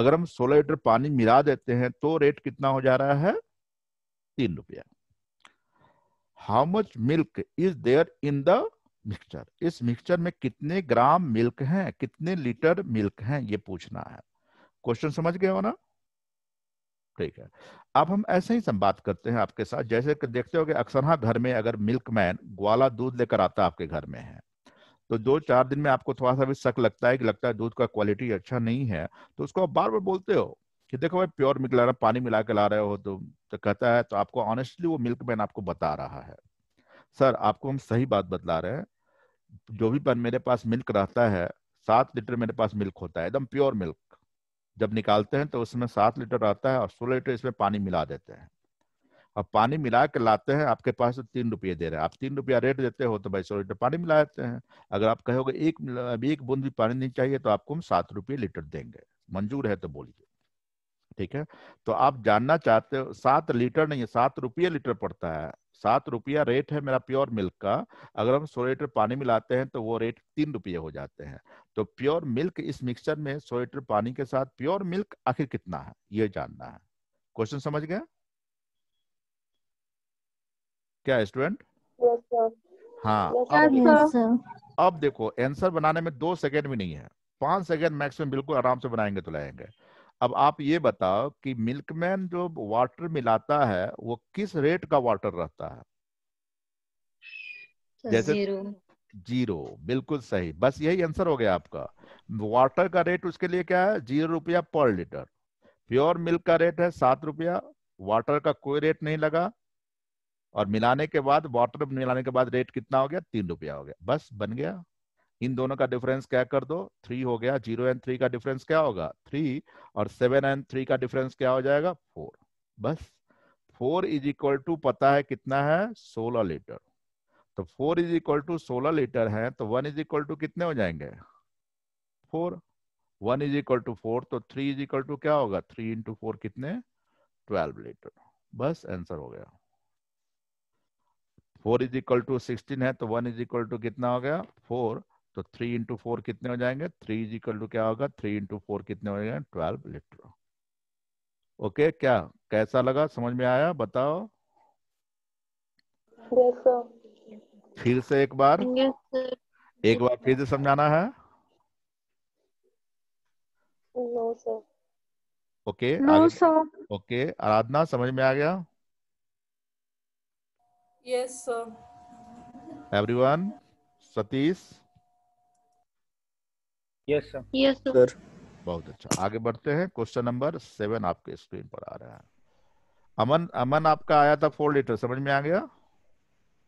अगर हम सोलह लीटर पानी मिला देते हैं तो रेट कितना हो जा रहा है तीन रुपया how much milk is there in the mixture इस मिक्सचर में कितने ग्राम मिल्क हैं कितने लीटर मिल्क हैं ये पूछना है क्वेश्चन समझ गए हो ना ठीक है अब हम ऐसे ही संवाद करते हैं आपके साथ जैसे कि देखते हो कि अक्सर हाँ घर में अगर मिल्क मैन ग्वाला दूध लेकर आता आपके घर में है तो दो चार दिन में आपको थोड़ा सा भी शक लगता है कि लगता है दूध का क्वालिटी अच्छा नहीं है तो उसको आप बार बार बोलते हो कि देखो भाई प्योर मिल्क ला रहा पानी मिला के ला रहे हो तो, तो कहता है तो आपको ऑनेस्टली वो मिल्क मैन आपको बता रहा है सर आपको हम सही बात बतला रहे हैं जो भी पर मेरे पास मिल्क रहता है सात लीटर मेरे पास मिल्क होता है एकदम प्योर मिल्क जब निकालते हैं तो उसमें सात लीटर आता है और सोलह लीटर इसमें पानी मिला देते हैं और पानी मिला के लाते हैं आपके पास तो तीन रुपये दे रहे हैं आप तीन रुपया रेट देते हो तो भाई सौ लीटर पानी मिला देते हैं अगर आप कहोगे एक एक बूंद भी पानी नहीं चाहिए तो आपको हम सात रुपये लीटर देंगे मंजूर है तो बोलिए ठीक है तो आप जानना चाहते हो सात लीटर नहीं है सात रुपये लीटर पड़ता है सात रुपया रेट है मेरा प्योर मिल्क का अगर हम सौ लीटर पानी मिलाते हैं तो वो रेट तीन रुपये हो जाते हैं तो प्योर मिल्क इस मिक्सचर में सौ लीटर पानी के साथ प्योर मिल्क आखिर कितना है ये जानना है क्वेश्चन समझ गए क्या स्टूडेंट हाँ अब, अब देखो आंसर बनाने में दो सेकेंड भी नहीं है पांच सेकेंड मैक्सिमम बिल्कुल आराम से बनाएंगे तो लाएंगे अब आप ये बताओ कि मिल्कमैन जो वाटर मिलाता है वो किस रेट का वाटर रहता है तो जैसे जीरो बिल्कुल सही बस यही आंसर हो गया आपका वाटर का रेट उसके लिए क्या है जीरो रुपया पर लीटर प्योर मिल्क का रेट है सात रुपया वाटर का कोई रेट नहीं लगा और मिलाने के बाद वाटर मिलाने के बाद रेट कितना हो गया तीन रुपया हो गया बस बन गया इन दोनों का डिफरेंस क्या कर दो थ्री हो गया जीरो एंड थ्री का डिफरेंस क्या होगा थ्री और सेवन एंड थ्री का डिफरेंस क्या हो जाएगा फोर बस फोर इज इक्वल टू पता है कितना है सोलह लीटर तो फोर इज इक्वल टू सोलह लीटर है तो वन इज इक्वल टू कितने हो जाएंगे four one is equal to four तो थ्री इज इक्वल टू क्या होगा थ्री इंटू फोर कितने ट्वेल्व लीटर बस आंसर हो गया four is equal to sixteen है तो वन इज इक्वल टू कितना हो गया फोर तो थ्री इंटू फोर कितने हो जाएंगे थ्री इज इक्वल टू क्या होगा थ्री इंटू फोर कितने हो जाएंगे ट्वेल्व लीटर ओके क्या कैसा लगा समझ में आया बताओ yes, फिर से एक बार yes, एक बार फिर से समझाना है ओके ओके आराधना समझ में आ गया yes sir everyone Satish yes sir बहुत अच्छा आगे बढ़ते हैं क्वेश्चन नंबर सेवन आपके स्क्रीन पर आ रहा है अमन अमन आपका आया था फोर लीटर समझ में आ गया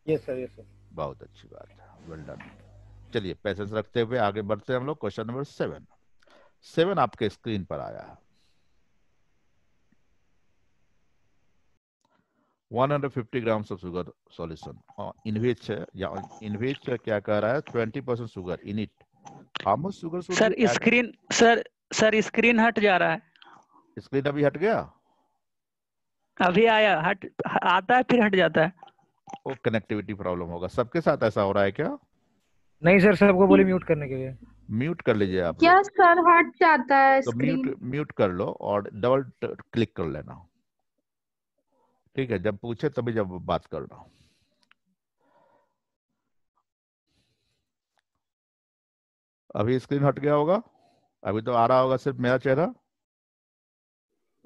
यस सर यस सर बहुत अच्छी बात है वेल डन चलिए पैसेंस रखते हुए आगे बढ़ते हैं हम लोग क्वेश्चन नंबर सेवन सेवन आपके स्क्रीन पर आया है 150 grams of sugar solution in which या इन विच क्या कह रहा है 20 percent sugar in it Thomas sugar sir screen sir sir screen हट जा रहा है स्क्रीन अभी हट गया अभी आया हट आता है फिर हट जाता है वो कनेक्टिविटी प्रॉब्लम होगा सबके साथ ऐसा हो रहा है क्या नहीं सर सबको बोले म्यूट करने के लिए म्यूट कर लीजिए आप क्या सर हट जाता है तो म्यूट म्यूट कर लो और डबल क्लिक कर लेना ठीक है जब पूछे तभी जब बात कर रहा हूँ अभी स्क्रीन हट गया होगा अभी तो आ रहा होगा सिर्फ मेरा चेहरा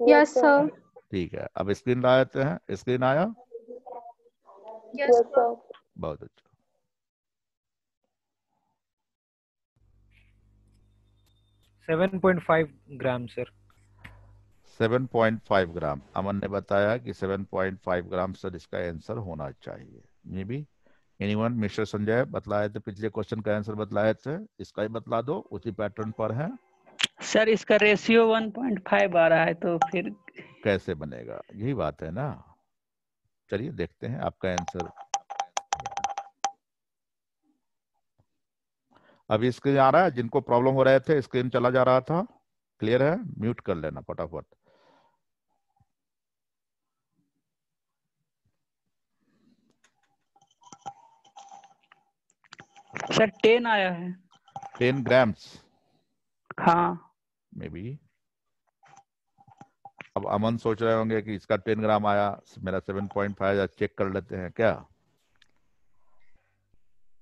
यस सर ठीक है अब स्क्रीन ला देते हैं स्क्रीन आया यस सर बहुत अच्छा seven point five gram sir five gram Aman ने बताया कि फाइव ग्राम सर इसका आंसर होना चाहिए ये भी एनीवन मिस्टर संजय बतलाए थे पिछले क्वेश्चन का आंसर बतलाए थे इसका ही बतला दो उसी पैटर्न पर है सर इसका रेशियो 1.5 आ रहा है तो फिर कैसे बनेगा यही बात है ना चलिए देखते हैं आपका आंसर अभी स्क्रीन आ रहा है जिनको प्रॉब्लम हो रहे थे स्क्रीन चला जा रहा था क्लियर है म्यूट कर लेना फटाफट सर टेन आया है टेन ग्राम्स हाँ मे बी अब अमन सोच रहे होंगे कि इसका टेन ग्राम आया मेरा सेवन पॉइंट फाइव चेक कर लेते हैं क्या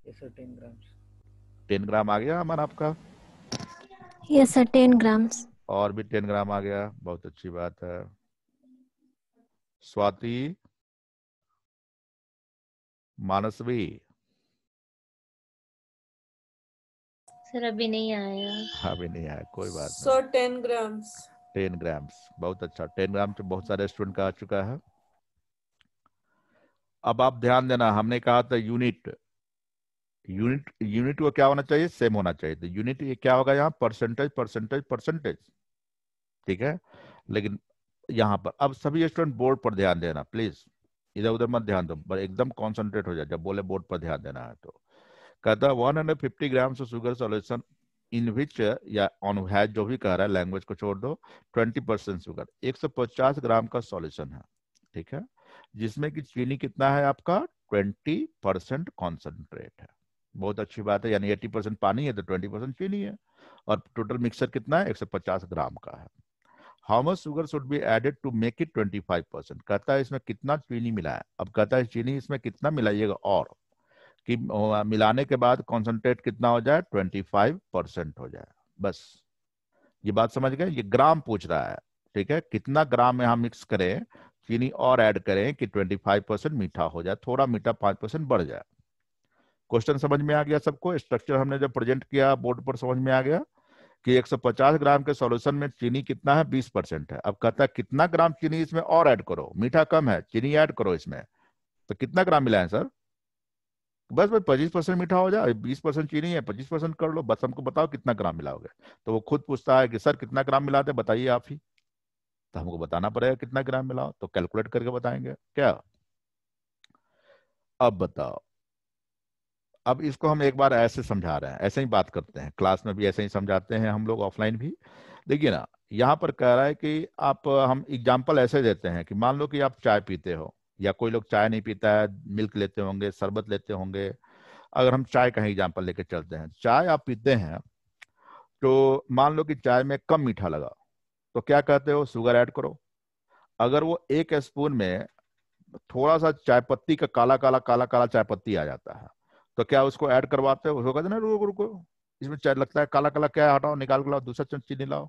टेन ग्राम टेन ग्राम आ गया अमन आपका यस सर टेन ग्राम और भी टेन ग्राम आ गया बहुत अच्छी बात है स्वाति मानसवी सर अभी नहीं आया अभी नहीं आया कोई बात नहीं sir ten grams ten grams बहुत अच्छा टेन ग्राम तो बहुत सारे स्टूडेंट का आ चुका है अब आप ध्यान देना हमने कहा था यूनिट यूनिट यूनिट को क्या होना चाहिए सेम होना चाहिए तो यूनिट ये क्या होगा यहाँ परसेंटेज परसेंटेज परसेंटेज ठीक है लेकिन यहाँ पर अब सभी स्टूडेंट बोर्ड पर ध्यान देना प्लीज इधर उधर मत ध्यान दो पर एकदम कॉन्सेंट्रेट हो जाए जब बोले बोर्ड पर ध्यान देना है तो कहता है one hundred fifty gram sugar solution in which या ऑन हैज जो भी कह रहा है लैंग्वेज को छोड़ दो ट्वेंटी परसेंट शुगर पचास ग्राम का सोल्यूशन है ठीक है जिसमें कि चीनी कितना है आपका ट्वेंटी परसेंट कॉन्सेंट्रेट है बहुत अच्छी बात है यानी एट्टी परसेंट पानी है तो ट्वेंटी परसेंट चीनी है और टोटल मिक्सर कितना है एक सौ पचास ग्राम का है how much sugar should be added to make it twenty five percent कहता है इसमें कितना चीनी मिला है अब कहता है चीनी इसमें कितना मिलाइएगा और कि मिलाने के बाद कॉन्सेंट्रेट कितना हो जाए 25 परसेंट हो जाए बस ये बात समझ गए ये ग्राम पूछ रहा है ठीक है कितना ग्राम यहाँ मिक्स करें चीनी और ऐड करें कि 25 परसेंट मीठा हो जाए थोड़ा मीठा पांच परसेंट बढ़ जाए क्वेश्चन समझ में आ गया सबको स्ट्रक्चर हमने जब प्रेजेंट किया बोर्ड पर समझ में आ गया कि 150 ग्राम के सॉल्यूशन में चीनी कितना है 20 परसेंट है अब कहता है कितना ग्राम चीनी इसमें और ऐड करो मीठा कम है चीनी ऐड करो इसमें तो कितना ग्राम है सर बस भाई पच्चीस परसेंट मीठा हो जाए बीस परसेंट चीनी है पच्चीस परसेंट कर लो बस हमको बताओ कितना ग्राम मिलाओगे तो वो खुद पूछता है कि सर कितना ग्राम मिलाते बताइए आप ही तो हमको बताना पड़ेगा कितना ग्राम मिलाओ तो कैलकुलेट करके बताएंगे क्या अब बताओ अब इसको हम एक बार ऐसे समझा रहे हैं ऐसे ही बात करते हैं क्लास में भी ऐसे ही समझाते हैं हम लोग ऑफलाइन भी देखिए ना यहाँ पर कह रहा है कि आप हम एग्जाम्पल ऐसे देते हैं कि मान लो कि आप चाय पीते हो या कोई लोग चाय नहीं पीता है मिल्क लेते होंगे शरबत लेते होंगे अगर हम चाय का ही एग्जाम्पल लेके चलते हैं चाय आप पीते हैं तो मान लो कि चाय में कम मीठा लगा तो क्या कहते हो शुगर ऐड करो अगर वो एक स्पून में थोड़ा सा चाय पत्ती का काला काला काला काला चाय पत्ती आ जाता है तो क्या उसको ऐड करवाते हो उसको कहते ना रुको रुको इसमें चाय लगता है काला काला क्या हटाओ निकाल के लाओ दूसरा चीनी लाओ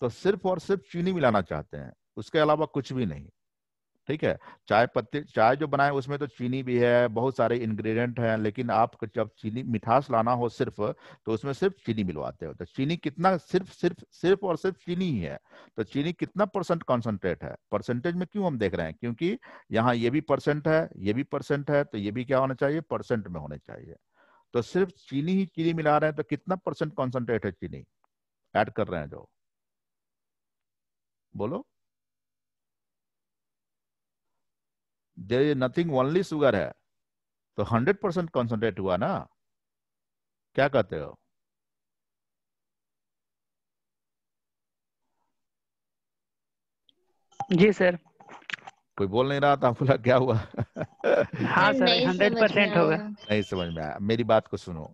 तो सिर्फ और सिर्फ चीनी मिलाना चाहते हैं उसके अलावा कुछ भी नहीं ठीक है चाय पत्ती चाय जो बनाए उसमें तो चीनी भी है बहुत सारे इंग्रेडिएंट हैं लेकिन आप जब चीनी मिठास लाना हो सिर्फ तो उसमें सिर्फ चीनी मिलवाते हो तो चीनी कितना सिर्फ सिर्फ सिर्फ और सिर्फ चीनी ही है तो चीनी कितना परसेंट कॉन्सेंट्रेट है परसेंटेज में क्यों हम देख रहे हैं क्योंकि यहाँ ये भी परसेंट है ये भी परसेंट है तो ये भी क्या होना चाहिए परसेंट में होने चाहिए तो सिर्फ चीनी ही चीनी मिला रहे हैं तो कितना परसेंट कॉन्सेंट्रेट है चीनी एड कर रहे हैं जो बोलो there is nothing only sugar है तो हंड्रेड परसेंट कॉन्सेंट्रेट हुआ ना क्या कहते हो जी सर कोई बोल नहीं रहा था बोला क्या हुआ [laughs] हाँ सर हंड्रेड परसेंट होगा नहीं समझ में आया मेरी बात को सुनो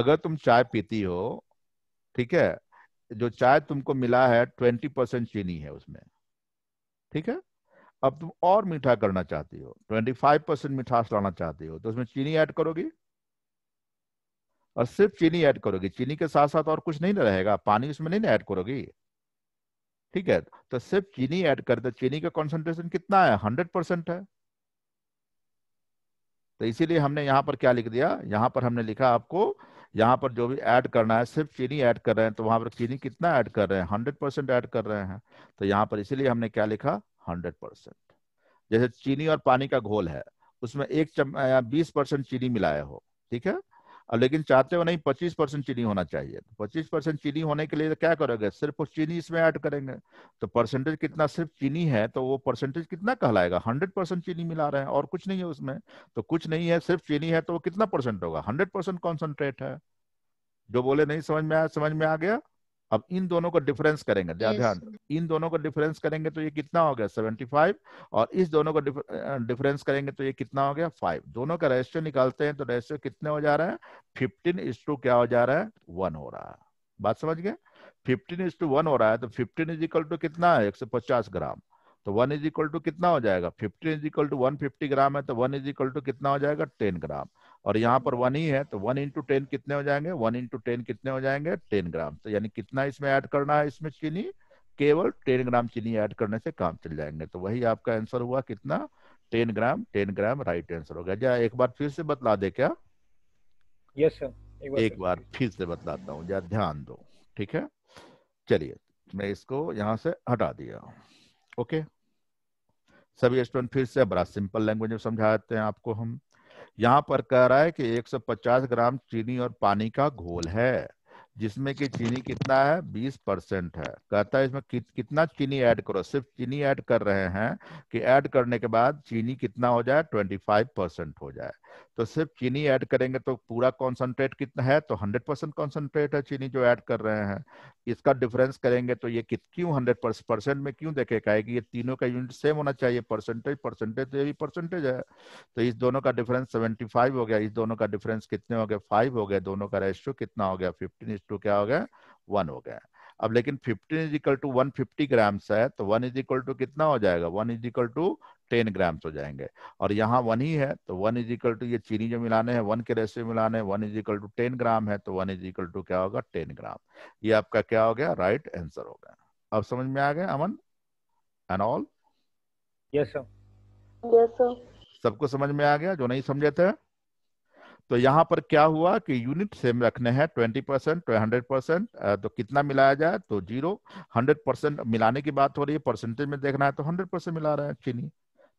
अगर तुम चाय पीती हो ठीक है जो चाय तुमको मिला है ट्वेंटी परसेंट चीनी है उसमें ठीक है अब तुम और मीठा करना चाहती हो 25 परसेंट मिठास लाना चाहती हो तो उसमें चीनी ऐड करोगी और सिर्फ चीनी ऐड करोगी चीनी के साथ साथ और कुछ नहीं रहेगा पानी उसमें नहीं ऐड करोगी ठीक है तो सिर्फ चीनी ऐड कर दो चीनी का कॉन्सेंट्रेशन कितना है हंड्रेड परसेंट है तो इसीलिए हमने यहाँ पर क्या लिख दिया यहाँ पर हमने लिखा आपको यहाँ पर जो भी ऐड करना है सिर्फ चीनी ऐड कर रहे हैं तो वहां पर चीनी कितना ऐड कर रहे हैं हंड्रेड परसेंट ऐड कर रहे हैं तो यहाँ पर इसीलिए हमने क्या लिखा हंड्रेड परसेंट जैसे चीनी और पानी का घोल है उसमें एक बीस परसेंट चीनी मिलाए हो ठीक है और लेकिन चाहते हो नहीं पच्चीस परसेंट चीनी होना चाहिए तो पच्चीस परसेंट चीनी होने के लिए क्या करोगे सिर्फ उस चीनी इसमें ऐड करेंगे तो परसेंटेज कितना सिर्फ चीनी है तो वो परसेंटेज कितना कहलाएगा हंड्रेड परसेंट चीनी मिला रहे हैं और कुछ नहीं है उसमें तो कुछ नहीं है सिर्फ चीनी है तो वो कितना परसेंट होगा हंड्रेड परसेंट कॉन्सेंट्रेट है जो बोले नहीं समझ में आया समझ में आ गया अब इन दोनों को डिफरेंस करेंगे yes. ध्यान इन दोनों को डिफरेंस करेंगे तो ये कितना हो गया 75 और इस दोनों को डिफरेंस करेंगे तो ये कितना हो गया 5 दोनों का रेशियो निकालते हैं तो रेशियो कितने हो जा रहा है 15 इज टू क्या हो जा रहा है वन हो रहा है बात समझ गए 15 इज टू वन हो रहा है तो 15 इज इक्वल टू कितना है 150 ग्राम तो वन इज इक्वल टू कितना हो जाएगा fifteen is equal to 150 gram है तो वन इज इक्वल टू कितना हो जाएगा टेन ग्राम और यहाँ पर वन हम्म। ही है तो वन इंटू टेन कितने हो जाएंगे वन इंटू टेन कितने हो जाएंगे टेन ग्राम तो यानी कितना इसमें ऐड करना है इसमें चीनी केवल टेन ग्राम चीनी ऐड करने से काम चल जाएंगे तो वही आपका आंसर हुआ कितना ten gram ten gram right answer हो गया जा एक बार फिर से बतला दे क्या यस सर एक बार, एक बार फिर से बतलाता हूँ जरा ध्यान दो ठीक है चलिए मैं इसको यहाँ से हटा दिया ओके सभी स्टूडेंट फिर से बड़ा सिंपल लैंग्वेज में समझाते हैं आपको हम यहाँ पर कह रहा है कि 150 ग्राम चीनी और पानी का घोल है जिसमें कि चीनी कितना है 20 परसेंट है कहता है इसमें कि, कितना चीनी ऐड करो सिर्फ चीनी ऐड कर रहे हैं कि ऐड करने के बाद चीनी कितना हो जाए 25 परसेंट हो जाए तो सिर्फ चीनी ऐड करेंगे तो पूरा कॉन्सेंट्रेट कितना है तो 100 परसेंट कॉन्सेंट्रेट है चीनी जो ऐड कर रहे हैं इसका डिफरेंस करेंगे तो ये क्यों हंड्रेड परसेंट में क्यों देखेगा कि ये तीनों का यूनिट सेम होना चाहिए परसेंटेज परसेंटेज तो ये भी परसेंटेज है तो इस दोनों का डिफरेंस सेवेंटी फाइव हो गया इस दोनों का डिफरेंस कितने हो गया फाइव हो गया दोनों का रेस्टो कितना हो गया फिफ्टीन इज क्या हो गया वन हो गया अब लेकिन fifteen is equal to one fifty grams है तो वन इज इक्वल टू कितना हो जाएगा one is equal to ten grams हो जाएंगे और यहाँ वन ही है तो वन इज इक्वल टू ये चीनी जो मिलाने हैं वन के रेशियो मिलाने हैं one is equal to ten gram है तो वन इज इक्वल टू क्या होगा टेन ग्राम ये आपका क्या हो गया राइट right आंसर हो गया अब समझ में आ गया अमन एंड ऑल यस सबको समझ में आ गया जो नहीं समझे थे तो यहाँ पर क्या हुआ कि यूनिट सेम रखने हैं ट्वेंटी परसेंट तो हंड्रेड परसेंट तो कितना मिलाया जाए तो जीरो हंड्रेड परसेंट मिलाने की बात हो रही है परसेंटेज में देखना है तो हंड्रेड परसेंट मिला रहे हैं चीनी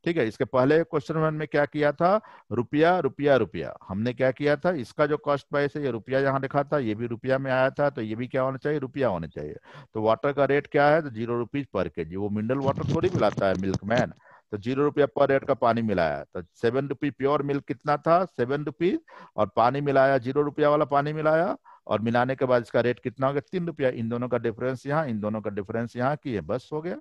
ठीक है इसके पहले क्वेश्चन वन में क्या किया था रुपया रुपया रुपया हमने क्या किया था इसका जो कॉस्ट प्राइस है ये रुपया यहाँ लिखा था ये भी रुपया में आया था तो ये भी क्या होना चाहिए रुपया होना चाहिए तो वाटर का रेट क्या है तो जीरो रुपीज पर के वो मिनरल वाटर थोड़ी मिलाता है मिल्क मैन तो जीरो रुपया पर रेट का पानी मिलाया तो सेवन रुपीज प्योर मिल्क कितना था सेवन रुपीज और पानी मिलाया जीरो रुपया वाला पानी मिलाया और मिलाने के बाद इसका रेट कितना हो गया तीन रुपया इन दोनों का डिफरेंस यहाँ इन दोनों का डिफरेंस यहाँ की है बस हो गया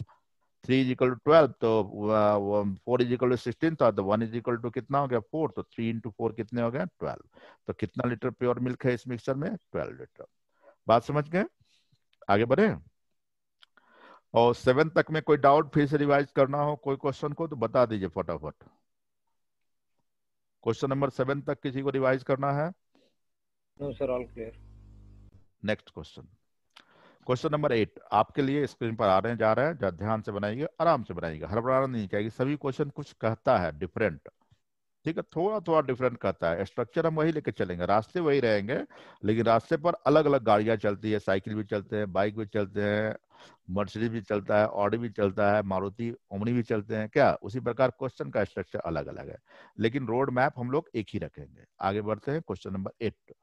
three is equal to twelve तो four is equal to sixteen था तो वन इज इक्वल टू कितना हो गया फोर तो थ्री इंटू फोर कितने हो गया ट्वेल्व तो कितना लीटर प्योर मिल्क है इस मिक्सर में ट्वेल्व लीटर बात समझ गए आगे बढ़े और सेवन तक में कोई डाउट फिर से रिवाइज करना हो कोई क्वेश्चन को तो बता दीजिए फटाफट क्वेश्चन नंबर सेवन तक किसी को रिवाइज करना है no sir all clear next question question number eight आपके लिए स्क्रीन पर आ रहे जा रहा है ध्यान से बनाइएगा आराम से बनाइएगा बार नहीं चाहिए सभी क्वेश्चन कुछ कहता है डिफरेंट ठीक है थोड़ा थोड़ा डिफरेंट कहता है स्ट्रक्चर हम वही लेके चलेंगे रास्ते वही रहेंगे लेकिन रास्ते पर अलग अलग गाड़ियां चलती है साइकिल भी चलते हैं बाइक भी चलते हैं मर्सिडीज भी चलता है ऑडी भी चलता है मारुति ओमनी भी चलते हैं क्या उसी प्रकार क्वेश्चन का स्ट्रक्चर अलग अलग है लेकिन रोड मैप हम लोग एक ही रखेंगे आगे बढ़ते हैं question number eight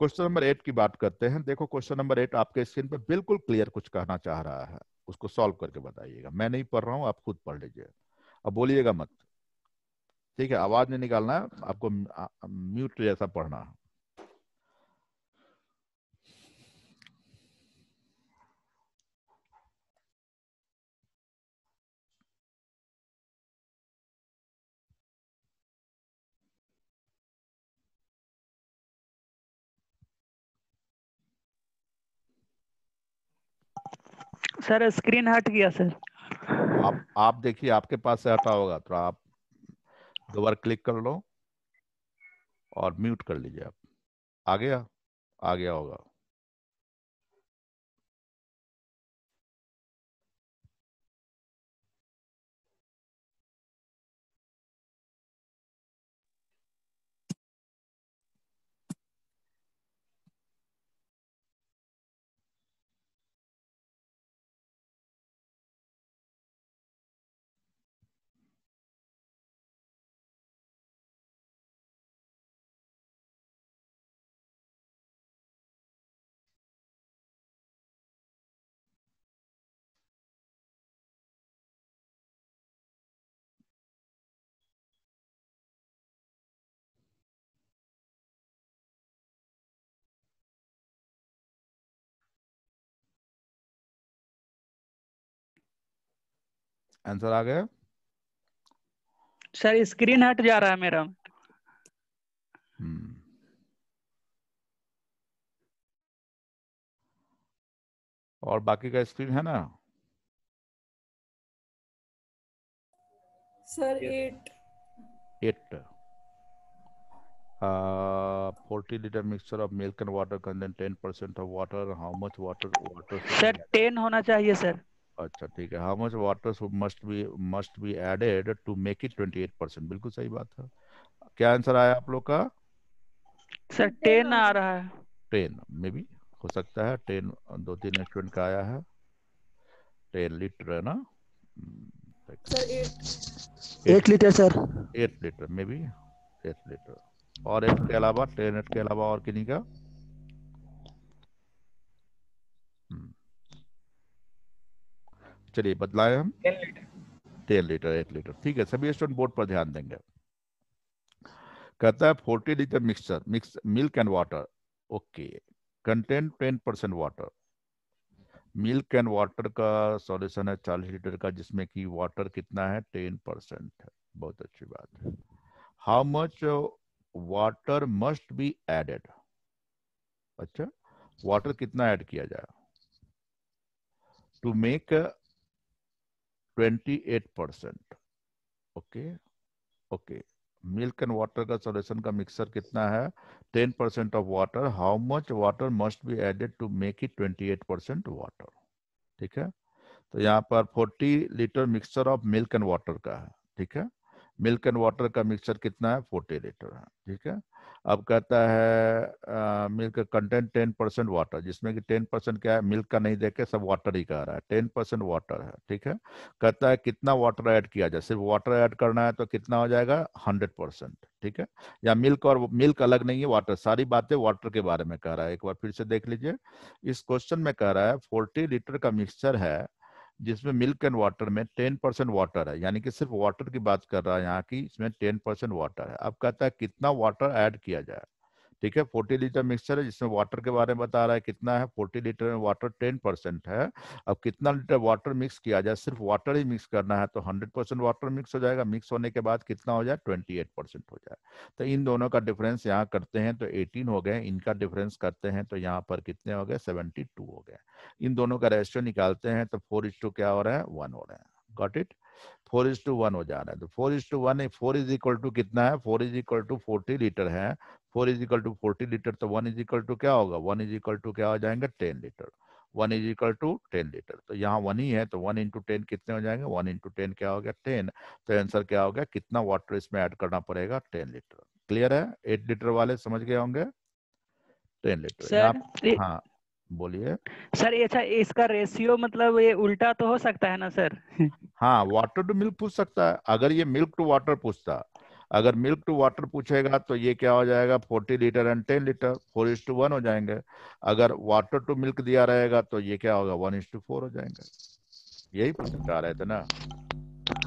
question number eight की बात करते हैं देखो क्वेश्चन नंबर एट आपके स्क्रीन पर बिल्कुल क्लियर कुछ कहना चाह रहा है उसको सॉल्व करके बताइएगा मैं नहीं पढ़ रहा हूँ आप खुद पढ़ लीजिए अब बोलिएगा मत ठीक है आवाज नहीं निकालना है आपको म्यूट जैसा पढ़ना है सर स्क्रीन हट गया सर आप आप देखिए आपके पास से हटा होगा तो आप दो बार क्लिक कर लो और म्यूट कर लीजिए आप आ गया आ गया होगा आंसर आ गया सर स्क्रीन हट जा रहा है मेरा hmm. और बाकी का स्क्रीन है ना sir eight eight forty litre mixture of milk and water content ten percent of water how much water water sir ten होना चाहिए सर अच्छा ठीक है how much water must be must be added to make it 28 percent बिल्कुल सही बात है क्या आंसर आया आप लोग का सर टेन आ रहा है टेन मे बी हो सकता है टेन दो तीन स्टूडेंट का आया है टेन लीटर है ना hmm, sir eight litre sir eight litre may be eight litre और एट के अलावा टेन एट के अलावा और किन्हीं का चलिए बदलाए हम टेन लीटर एट लीटर ठीक है सभी स्टूडेंट बोर्ड पर ध्यान देंगे कहता है forty litre mixture mix milk and water okay content ten percent water milk and water का सॉल्यूशन है चालीस लीटर का जिसमें कि वाटर कितना है टेन परसेंट बहुत अच्छी बात है how much water must be added अच्छा वाटर कितना ऐड किया जाए to make 28 percent okay okay milk and water का सोल्यूशन का मिक्सर कितना है 10 percent of water how much water must be added to make it 28 percent water ठीक है तो यहाँ पर 40 litre mixture of milk and water का है ठीक है मिल्क एंड वाटर का मिक्सचर कितना है 40 लीटर है ठीक है अब कहता है मिल्क का कंटेंट टेन परसेंट वाटर जिसमें कि टेन परसेंट क्या है मिल्क का नहीं देखे सब वाटर ही कह रहा है टेन परसेंट वाटर है ठीक है कहता है कितना वाटर ऐड किया जाए सिर्फ वाटर ऐड करना है तो कितना हो जाएगा हंड्रेड परसेंट ठीक है या मिल्क और मिल्क अलग नहीं है वाटर सारी बातें वाटर के बारे में कह रहा है एक बार फिर से देख लीजिए इस क्वेश्चन में कह रहा है फोर्टी लीटर का मिक्सचर है जिसमें मिल्क एंड वाटर में टेन परसेंट वाटर है यानी कि सिर्फ वाटर की बात कर रहा है यहाँ की इसमें टेन परसेंट वाटर है अब कहता है कितना वाटर ऐड किया जाए ठीक है फोर्टी लीटर मिक्सचर है जिसमें वाटर के बारे में बता रहा है कितना है फोर्टी लीटर में वाटर टेन परसेंट है अब कितना लीटर वाटर मिक्स किया जाए सिर्फ वाटर ही मिक्स करना है तो हंड्रेड परसेंट वाटर मिक्स हो जाएगा मिक्स होने के बाद कितना हो जाए ट्वेंटी एट परसेंट हो जाए तो इन दोनों का डिफरेंस यहाँ करते हैं तो एटीन हो गए इनका डिफरेंस करते हैं तो यहाँ पर कितने हो गए सेवेंटी टू हो गए इन दोनों का रेशियो निकालते हैं तो फोर टू क्या हो रहा है वन हो रहा है got it four is to one हो जा रहा है तो four is to one four is equal to कितना है four is equal to forty litre है four is equal to forty litre तो वन इज इक्वल टू क्या होगा वन इज इक्वल टू क्या हो जाएंगे ten litre one is equal to ten litre तो यहाँ वन ही है तो वन इंटू टेन कितने हो जाएंगे वन इंटू टेन क्या हो गया टेन तो आंसर क्या हो गया कितना वाटर इसमें ऐड करना पड़ेगा टेन लीटर क्लियर है एट लीटर वाले समझ गए होंगे टेन लीटर हाँ बोलिए सर अच्छा इसका रेशियो मतलब ये उल्टा तो हो सकता है ना सर हाँ वाटर टू मिल्क पूछ सकता है अगर ये मिल्क टू वाटर पूछता अगर मिल्क टू वाटर पूछेगा तो ये क्या हो जाएगा forty litre and ten litre four is to one हो जाएंगे अगर वाटर टू मिल्क दिया रहेगा तो ये क्या होगा वन इज टू फोर हो जाएंगे यही प्रश्न चाह रहे थे ना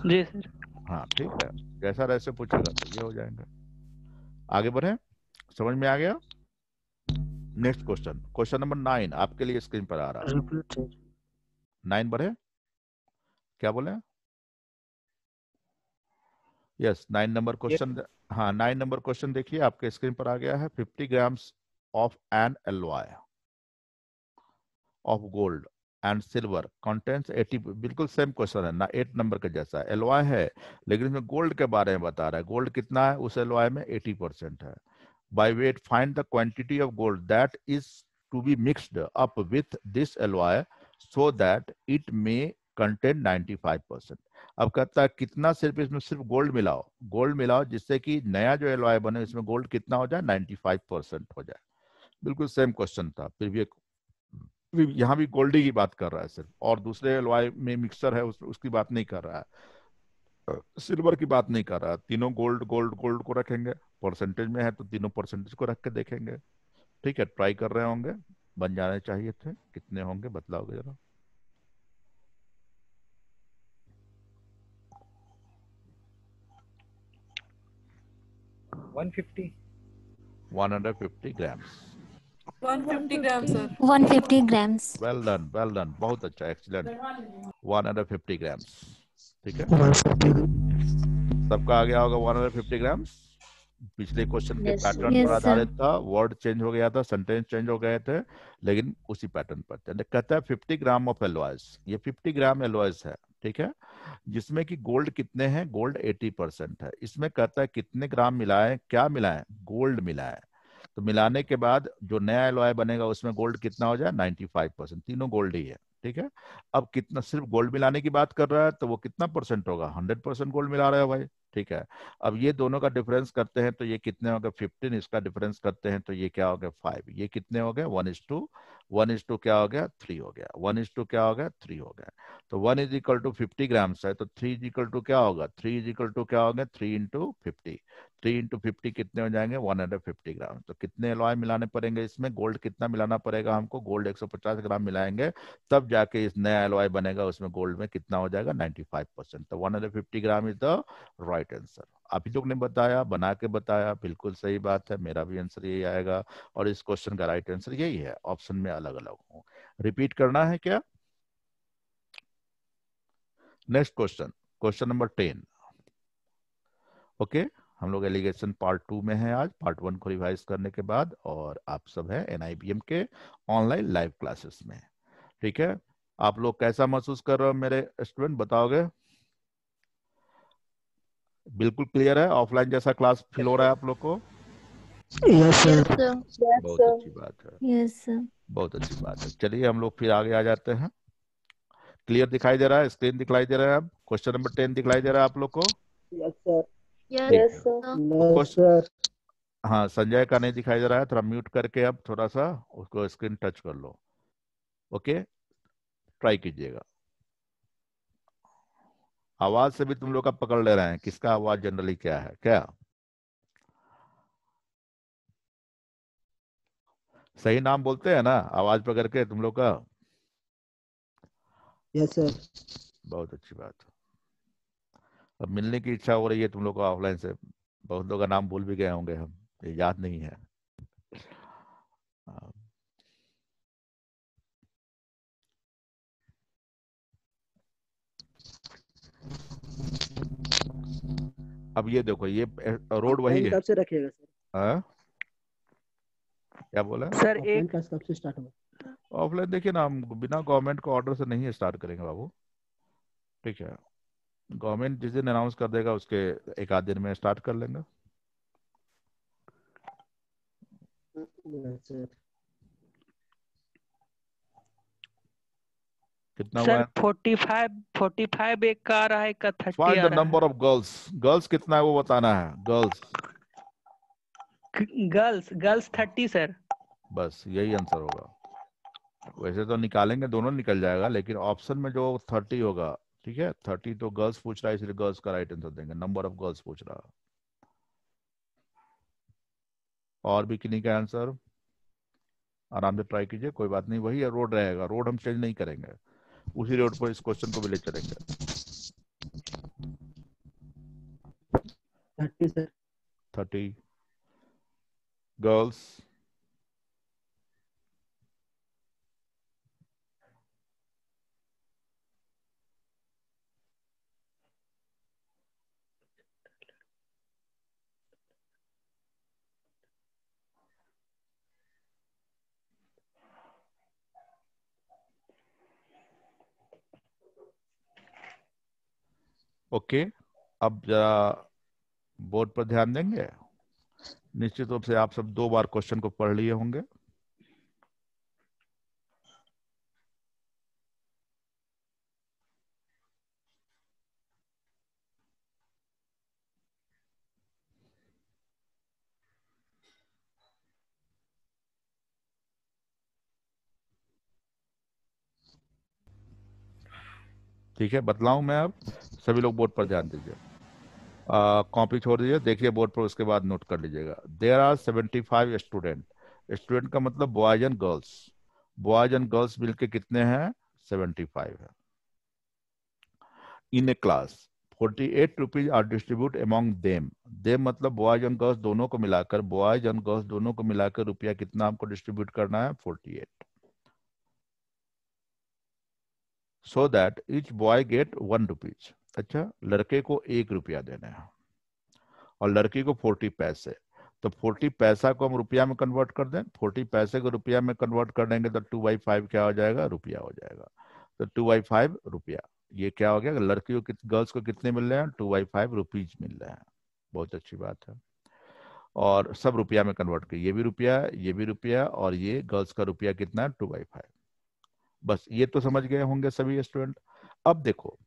जी सर हाँ ठीक है जैसा रहस्य पूछेगा तो ये हो जाएंगे आगे बढ़े समझ में आ गया next question question number nine आपके लिए स्क्रीन पर आ रहा है नाइन बढ़े क्या बोले यस नाइन नंबर क्वेश्चन हाँ नाइन नंबर क्वेश्चन देखिए आपके स्क्रीन पर आ गया है fifty grams of an alloy of gold and silver contents eighty बिल्कुल सेम क्वेश्चन है ना एट नंबर का जैसा एलवाय है लेकिन इसमें गोल्ड के बारे में बता रहा है गोल्ड कितना है उस एलवाय में एटी परसेंट है By weight, find the quantity of gold that is to be mixed up with this alloy so that it may contain 95 percent अब कहता है कितना सिर्फ इसमें सिर्फ गोल्ड मिलाओ गोल्ड मिलाओ जिससे कि नया जो एलवाई बने इसमें गोल्ड कितना हो जाए 95 परसेंट हो जाए बिल्कुल सेम क्वेश्चन था फिर भी एक यहाँ भी गोल्डी की बात कर रहा है सिर्फ और दूसरे एलवाय में मिक्सर है उस, उसकी बात नहीं कर रहा है सिल्वर की बात नहीं कर रहा तीनों गोल्ड गोल्ड गोल्ड को रखेंगे परसेंटेज में है तो तीनों परसेंटेज को रख के देखेंगे ठीक है ट्राई कर रहे होंगे बन जाने चाहिए थे कितने होंगे बतलाओगे जरा 150 grams 150 grams sir 150 grams well done well done बहुत अच्छा excellent 150 grams ठीक है सबका आ गया होगा 150 grams पिछले क्वेश्चन yes, के पैटर्न yes, पर आधारित था वर्ड चेंज हो गया था सेंटेंस चेंज हो गए थे लेकिन उसी पैटर्न पर कहता है 50 ग्राम ऑफ एलवाइस ये 50 ग्राम एलवाइस है ठीक है जिसमें कि गोल्ड कितने हैं गोल्ड 80 परसेंट है इसमें कहता है कितने ग्राम मिलाए क्या मिलाए गोल्ड मिलाए तो मिलाने के बाद जो नया एलोय बनेगा उसमें गोल्ड कितना हो जाए 95 परसेंट तीनों गोल्ड ही है ठीक है अब कितना सिर्फ गोल्ड मिलाने की बात कर रहा है तो वो कितना परसेंट होगा हंड्रेड परसेंट गोल्ड मिला रहे हो भाई ठीक है अब ये दोनों का डिफरेंस करते हैं तो ये कितने हो गए फिफ्टीन इसका डिफरेंस करते हैं तो ये क्या हो गया फाइव ये कितने हो गए one is to one is to क्या हो गया थ्री हो गया वन इज टू क्या हो गया थ्री हो गया तो one is equal to fifty grams है तो थ्री इज इक्वल टू क्या होगा थ्री इज इक्वल टू क्या होगा three into fifty three into fifty कितने हो जाएंगे वन हंड्रेड फिफ्टी ग्राम तो कितने अलॉय मिलाने पड़ेंगे इसमें गोल्ड कितना मिलाना पड़ेगा हमको गोल्ड एक सौ पचास ग्राम मिलाएंगे तब जाके इस नया अलॉय बनेगा उसमें गोल्ड में कितना हो जाएगा नाइन्टी फाइव परसेंट तो one hundred fifty gram is the right answer आप ही लोग ने बताया बना के बताया बिल्कुल सही बात है मेरा भी आंसर यही आएगा और इस क्वेश्चन का राइट आंसर यही है ऑप्शन में अलग अलग हो रिपीट करना है क्या next question question number ten okay हम लोग एलिगेशन पार्ट टू में हैं आज पार्ट वन को रिवाइज करने के बाद और आप सब हैं एनआईबीएम के ऑनलाइन लाइव क्लासेस में ठीक है आप लोग कैसा महसूस कर रहे हो मेरे स्टूडेंट बताओगे बिल्कुल क्लियर है ऑफलाइन जैसा क्लास फील हो रहा है आप लोग को यस सर बहुत अच्छी बात है यस सर बहुत अच्छी बात है चलिए हम लोग फिर आगे आ जाते हैं क्लियर दिखाई दे रहा है स्क्रीन दिखाई दे रहा है अब क्वेश्चन नंबर टेन दिखाई दे रहा है आप लोग को यस सर हाँ संजय का नहीं दिखाई दे रहा है थोड़ा म्यूट करके अब थोड़ा सा उसको स्क्रीन टच कर लो ओके ट्राई कीजिएगा आवाज से भी तुम लोग का पकड़ ले रहे हैं किसका आवाज जनरली क्या है क्या सही नाम बोलते हैं ना आवाज पकड़ के तुम लोग का यस सर बहुत अच्छी बात अब मिलने की इच्छा हो रही है तुम लोग को ऑफलाइन से बहुत लोग का नाम भूल भी गए होंगे हम ये याद नहीं है अब ये देखो ये रोड वही है से रखेगा सर हाँ? क्या बोला सर एक कब से स्टार्ट होगा ऑफलाइन देखिए ना हम बिना गवर्नमेंट को ऑर्डर से नहीं स्टार्ट करेंगे बाबू ठीक है गवर्नमेंट जिस दिन अनाउंस कर देगा उसके एक आध दिन में स्टार्ट कर लेंगे कितना हुआ फोर्टी फाइव फोर्टी फाइव एक का आ रहा है का thirty five the number of girls girls कितना है वो बताना है girls girls girls thirty sir बस यही आंसर होगा वैसे तो निकालेंगे दोनों निकल जाएगा लेकिन ऑप्शन में जो थर्टी होगा ठीक है थर्टी तो गर्ल्स पूछ रहा है इसलिए गर्ल्स का राइट आंसर देंगे नंबर ऑफ गर्ल्स पूछ रहा और भी किन्हीं का आंसर आराम से ट्राई कीजिए कोई बात नहीं वही रोड रहेगा रोड हम चेंज नहीं करेंगे उसी रोड पर इस क्वेश्चन को भी ले चलेंगे थर्टी गर्ल्स ओके अब जरा बोर्ड पर ध्यान देंगे निश्चित रूप से आप सब दो बार क्वेश्चन को पढ़ लिए होंगे ठीक है बतलाऊं मैं अब सभी लोग बोर्ड पर ध्यान दीजिए कॉपी छोड़ दीजिए देखिए बोर्ड पर उसके बाद नोट कर लीजिएगा there are seventy five student student का मतलब boys and girls boys and girls मिलके कितने हैं सेवेंटी फाइव है in a class forty eight rupees are distribute among them them मतलब बॉयज एंड गर्ल्स दोनों को मिलाकर बॉयज एंड गर्ल्स दोनों को मिलाकर रुपया कितना आपको डिस्ट्रीब्यूट करना है forty eight so that each boy get one rupees अच्छा लड़के को एक रुपया देना है और लड़की को फोर्टी पैसे तो फोर्टी पैसा को हम रुपया में कन्वर्ट कर दें फोर्टी पैसे को रुपया में कन्वर्ट कर देंगे तो टू बाई फाइव क्या हो जाएगा रुपया हो जाएगा तो टू बाई फाइव रुपया ये क्या हो गया लड़की को गर्ल्स को कितने मिल रहे हैं टू बाई फाइव रुपीज मिल रहे हैं बहुत अच्छी बात है और सब रुपया में कन्वर्ट कर ये भी रुपया ये भी रुपया और ये गर्ल्स का रुपया कितना है टू बाई फाइव बस ये तो समझ गए होंगे सभी स्टूडेंट अब देखो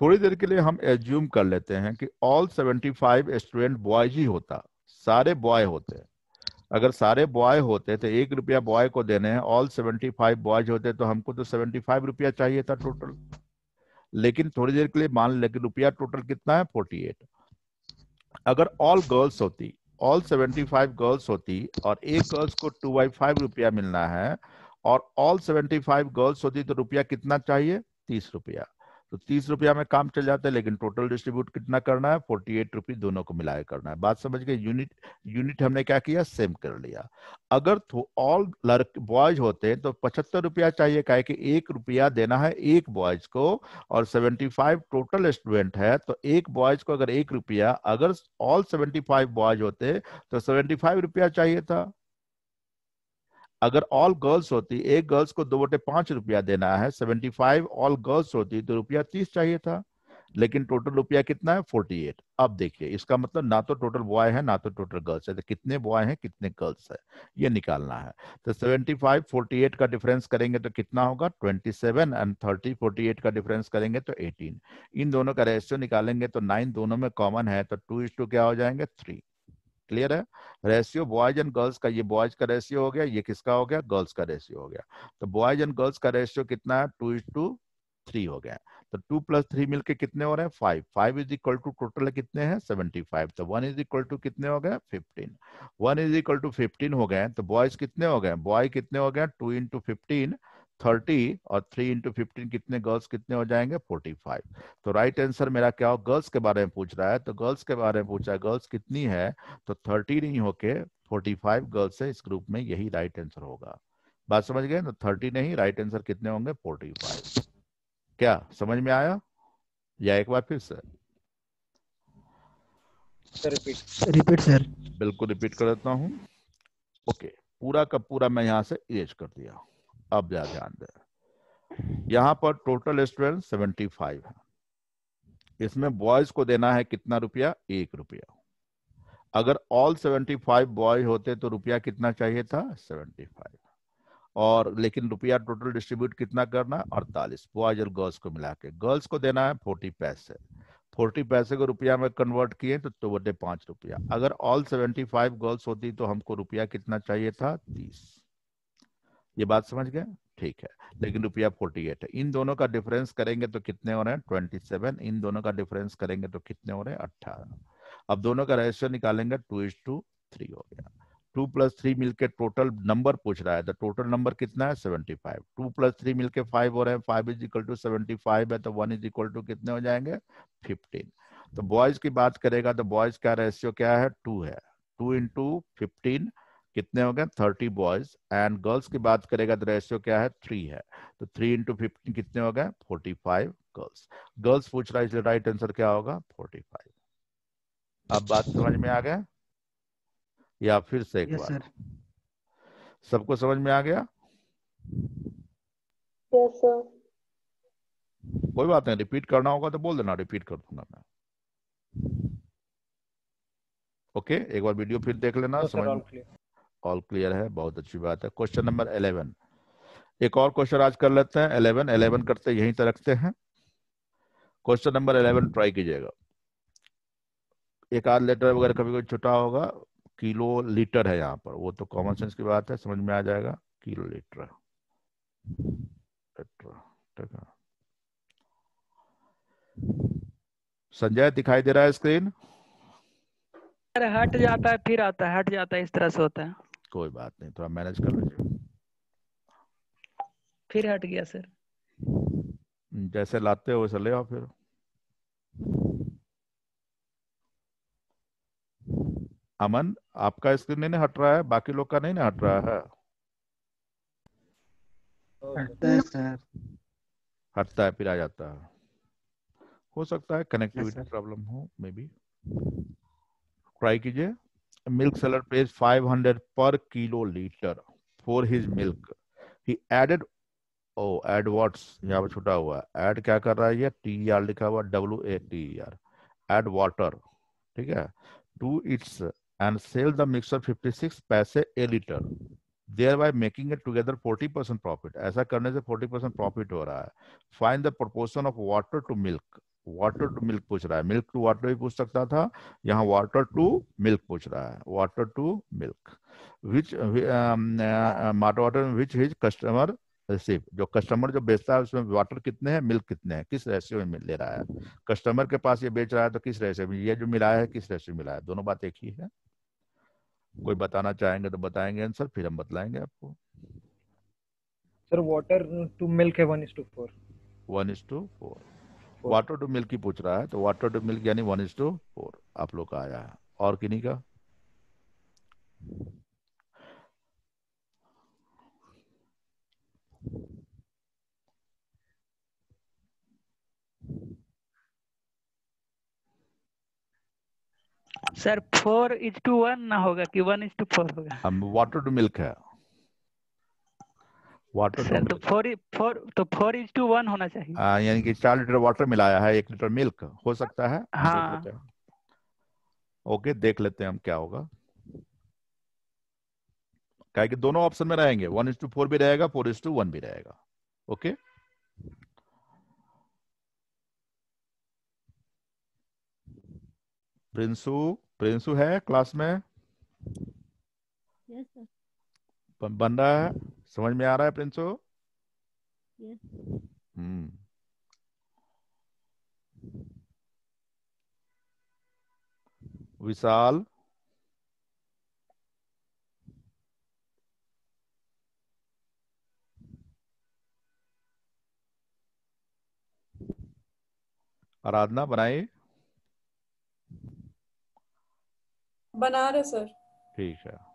थोड़ी देर के लिए हम एज्यूम कर लेते हैं कि all seventy five student boys ही होता सारे बॉय होते अगर सारे बॉय होते तो एक रुपया बॉय को देने हैं ऑल सेवेंटी फाइव बॉयज होते तो हमको तो सेवेंटी फाइव रुपया चाहिए था टोटल लेकिन थोड़ी देर के लिए मान लेकिन रुपया टोटल कितना है फोर्टी एट अगर ऑल गर्ल्स होती ऑल सेवेंटी फाइव गर्ल्स होती और एक गर्ल्स को टू बाई फाइव रुपया मिलना है और ऑल सेवेंटी फाइव गर्ल्स होती तो रुपया कितना चाहिए तीस रुपया तो तीस रुपया में काम चल जाता है लेकिन टोटल डिस्ट्रीब्यूट कितना करना है फोर्टी एट रुपीज दोनों को मिला करना है बात समझ गए यूनिट यूनिट हमने क्या किया सेम कर लिया अगर ऑल लड़के बॉयज होते हैं तो पचहत्तर रुपया चाहिए क्या कि एक रुपया देना है एक बॉयज को और सेवेंटी फाइव टोटल स्टूडेंट है तो एक बॉयज को अगर एक रुपया अगर ऑल सेवेंटी फाइव बॉयज होते तो सेवेंटी फाइव रुपया चाहिए था अगर ऑल गर्ल्स होती एक गर्ल्स को दो बटे पांच रुपया देना है सेवेंटी फाइव ऑल गर्ल्स होती तो रुपया तीस चाहिए था लेकिन टोटल रुपया कितना है फोर्टी एट अब देखिए इसका मतलब ना तो टोटल बॉय है ना तो टोटल गर्ल्स है तो कितने बॉय हैं कितने गर्ल्स है ये निकालना है तो सेवेंटी फाइव फोर्टी एट का डिफरेंस करेंगे तो कितना होगा twenty seven and thirty forty eight का डिफरेंस करेंगे तो एटीन इन दोनों का रेशियो निकालेंगे तो नाइन दोनों में कॉमन है तो टू इज टू क्या हो जाएंगे थ्री क्लियर है रेशियो बॉयज एंड गर्ल्स का ये बॉयज का रेशियो हो गया ये किसका हो गया गर्ल्स का रेशियो हो गया तो बॉयज एंड गर्ल्स का रेशियो कितना है टू इज टू थ्री हो गया तो टू प्लस थ्री मिलकर कितने हो रहे हैं five five is equal to total कितने हैं सेवेंटी फाइव तो वन इज इक्वल टू कितने हो गए fifteen one is equal to fifteen हो गए तो बॉयज कितने हो गए बॉय कितने हो गए टू इंटू फिफ्टीन थर्टी और थ्री इंटू फिफ्टीन कितने गर्ल्स कितने हो जाएंगे फोर्टी फाइव तो राइट right आंसर मेरा क्या हो गर्ल्स के बारे में पूछ रहा है तो गर्ल्स के बारे में पूछा गर्ल्स कितनी है तो थर्टी नहीं होके फोर्टी फाइव गर्ल्स है इस ग्रुप में यही राइट right आंसर होगा बात समझ गए तो थर्टी नहीं राइट right आंसर कितने होंगे फोर्टी फाइव क्या समझ में आया या एक बार फिर से रिपीट रिपीट सर बिल्कुल रिपीट कर देता हूँ ओके पूरा का पूरा मैं यहाँ से इरेज कर दिया हूँ अब जा ध्यान दें यहाँ पर टोटल स्टूडेंट सेवेंटी फाइव है इसमें बॉयज को देना है कितना रुपया एक रुपया अगर ऑल सेवेंटी फाइव बॉय होते तो रुपया कितना चाहिए था सेवेंटी फाइव और लेकिन रुपया टोटल डिस्ट्रीब्यूट कितना करना है अड़तालीस बॉयज और गर्ल्स को मिला के गर्ल्स को देना है फोर्टी पैसे फोर्टी पैसे को रुपया में कन्वर्ट किए तो तो पांच रुपया अगर ऑल सेवेंटी फाइव गर्ल्स होती तो हमको रुपया कितना चाहिए था तीस ये बात समझ गए ठीक है लेकिन हम्म। रुपया फोर्टी एट है इन दोनों का डिफरेंस करेंगे तो कितने हो रहे हैं ट्वेंटी सेवन इन दोनों का डिफरेंस करेंगे तो कितने हो रहे हैं अट्ठारह अब दोनों का रेशियो निकालेंगे टू इज टू थ्री हो गया टू प्लस थ्री मिलकर टोटल नंबर पूछ रहा है तो टोटल नंबर कितना है seventy five two plus three मिलकर फाइव हो रहे हैं five is equal to seventy five है तो वन इज इक्वल टू कितने हो जाएंगे फिफ्टीन तो बॉयज की बात करेगा तो बॉयज का रेशियो क्या है टू है टू इंटू फिफ्टीन कितने हो गए थर्टी बॉयज एंड गर्ल्स की बात करेगा तो रेशियो क्या है थ्री है तो थ्री इंटू फिफ्टीन कितने हो गए फोर्टी फाइव गर्ल्स गर्ल्स पूछ रहा है इसलिए राइट आंसर क्या होगा फोर्टी फाइव अब बात समझ में आ गया या फिर से एक yes, बार सबको समझ में आ गया yes, कोई बात नहीं रिपीट करना होगा तो बोल देना रिपीट कर दूंगा मैं ओके okay, एक बार वीडियो फिर देख लेना yes, समझ ऑल क्लियर है बहुत अच्छी बात है क्वेश्चन नंबर एलेवन एक और क्वेश्चन आज कर लेते हैं एलेवन एलेवन करते यहीं तक रखते हैं क्वेश्चन नंबर एलेवन ट्राई कीजिएगा एक आध लेटर वगैरह कभी कोई छुटा होगा किलो लीटर है यहाँ पर वो तो कॉमन सेंस की बात है समझ में आ जाएगा किलो लीटर ठीक है संजय दिखाई दे रहा है स्क्रीन हट जाता है फिर आता है हट जाता है इस तरह से होता है कोई बात नहीं थोड़ा मैनेज कर लीजिए फिर हट गया सर जैसे लाते हो वैसे ले आओ फिर अमन आपका स्क्रीन नहीं, हट रहा है बाकी लोग का नहीं ना हट रहा है हटता है सर हटता है फिर आ जाता है हो सकता है कनेक्टिविटी हाँ प्रॉब्लम हो मे बी ट्राई कीजिए milk seller pays 500 per kiloliter for his milk. He added ओ एड वॉट्स यहाँ पे छुटा हुआ है एड क्या कर रहा है ये टी आर e लिखा हुआ W A T R add water ठीक है to it's and sell the mixer 56 पैसे a litre thereby making it together 40 percent profit ऐसा करने से 40 परसेंट प्रॉफिट हो रहा है find the proportion of water to milk water to milk पूछ रहा है मिल्क टू वाटर भी पूछ सकता था यहाँ वाटर टू मिल्क पूछ रहा है water to milk which matter water which his customer receive जो कस्टमर जो बेचता है उसमें वाटर कितने हैं मिल्क कितने हैं किस रेशियो में ले रहा है कस्टमर के पास ये बेच रहा है तो किस रेशियो में ये जो मिलाया है किस रेशियो में मिला है दोनों बात एक ही है कोई बताना चाहेंगे तो बताएंगे आंसर फिर हम बतलाएंगे आपको सर वाटर टू मिल्क है one is to four one is to four water to milk की पूछ रहा है तो वाटर टू मिल्क यानी वन इज टू फोर आप लोग का आया है और किन्हीं का sir four is to one ना होगा कि वन इज टू फोर होगा हम वाटर टू मिल्क है वाटर तो फोर फोर तो फोर इज टू वन होना चाहिए यानी कि चार लीटर वाटर मिलाया है एक लीटर मिल्क हो सकता है हाँ ओके देख लेते हैं हम क्या होगा क्या कि दोनों ऑप्शन में रहेंगे वन इज टू फोर भी रहेगा फोर इज टू वन भी रहेगा ओके प्रिंसु प्रिंसु है क्लास में yes, sir. बन रहा है समझ में आ रहा है प्रिंसो हम्म विशाल आराधना बनाए बना रहे सर ठीक है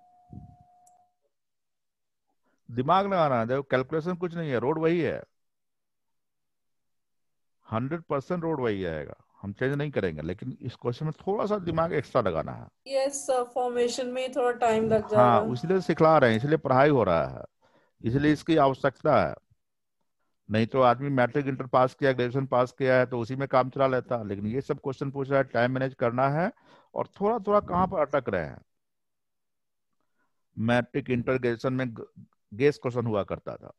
दिमाग लगाना है कैलकुलेशन कुछ नहीं है रोड वही है हंड्रेड परसेंट रोड वही आएगा हम चेंज नहीं करेंगे लेकिन इस क्वेश्चन में थोड़ा सा दिमाग एक्स्ट्रा लगाना है यस yes, फॉर्मेशन में थोड़ा टाइम लग जाएगा हाँ इसलिए सिखला रहे हैं इसलिए पढ़ाई हो रहा है इसलिए इसकी आवश्यकता है नहीं तो आदमी मैट्रिक इंटर पास किया ग्रेजुएशन पास किया है तो उसी में काम चला लेता लेकिन ये सब क्वेश्चन पूछ रहा है टाइम मैनेज करना है और थोड़ा थोड़ा कहाँ पर अटक रहे हैं मैट्रिक इंटर ग्रेजुएशन में गेस क्वेश्चन हुआ करता था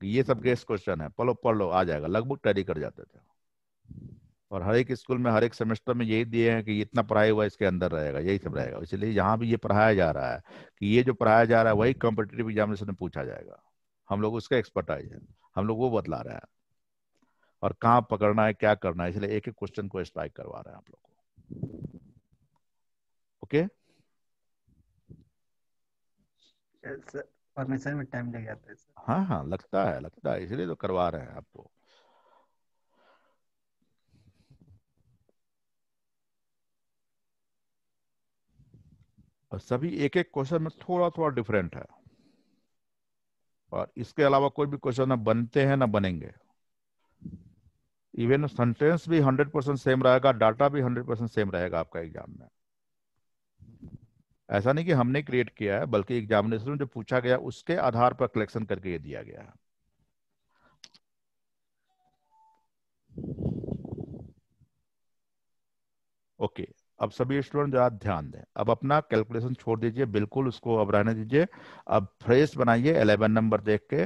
कि ये सब गेस क्वेश्चन है पढ़ो पढ़ लो आ जाएगा लगभग टैली कर जाते थे और हर एक स्कूल में हर एक सेमेस्टर में यही दिए हैं कि इतना पढ़ाई हुआ इसके अंदर रहेगा यही सब रहेगा इसलिए यहाँ भी ये पढ़ाया जा रहा है कि ये जो पढ़ाया जा रहा है वही कॉम्पिटेटिव एग्जामिनेशन में पूछा जाएगा हम लोग उसका एक्सपर्टाइज है हम लोग वो बतला रहे हैं और कहाँ पकड़ना है क्या करना है इसलिए एक एक क्वेश्चन को स्ट्राइक करवा रहे हैं आप लोग को ओके okay? फॉर्मेशन में टाइम लग जाता है हाँ हाँ लगता है लगता है इसलिए तो करवा रहे हैं आपको और सभी एक एक क्वेश्चन में थोड़ा थोड़ा डिफरेंट है और इसके अलावा कोई भी क्वेश्चन ना बनते हैं ना बनेंगे इवन सेंटेंस भी हंड्रेड परसेंट सेम रहेगा डाटा भी हंड्रेड परसेंट सेम रहेगा आपका एग्जाम में ऐसा नहीं कि हमने क्रिएट किया है बल्कि एग्जामिनेशन में जो पूछा गया उसके आधार पर कलेक्शन करके ये दिया गया है ओके okay. अब सभी स्टूडेंट जरा ध्यान दें अब अपना कैलकुलेशन छोड़ दीजिए बिल्कुल उसको अब रहने दीजिए अब फ्रेश बनाइए अलेवन नंबर देख के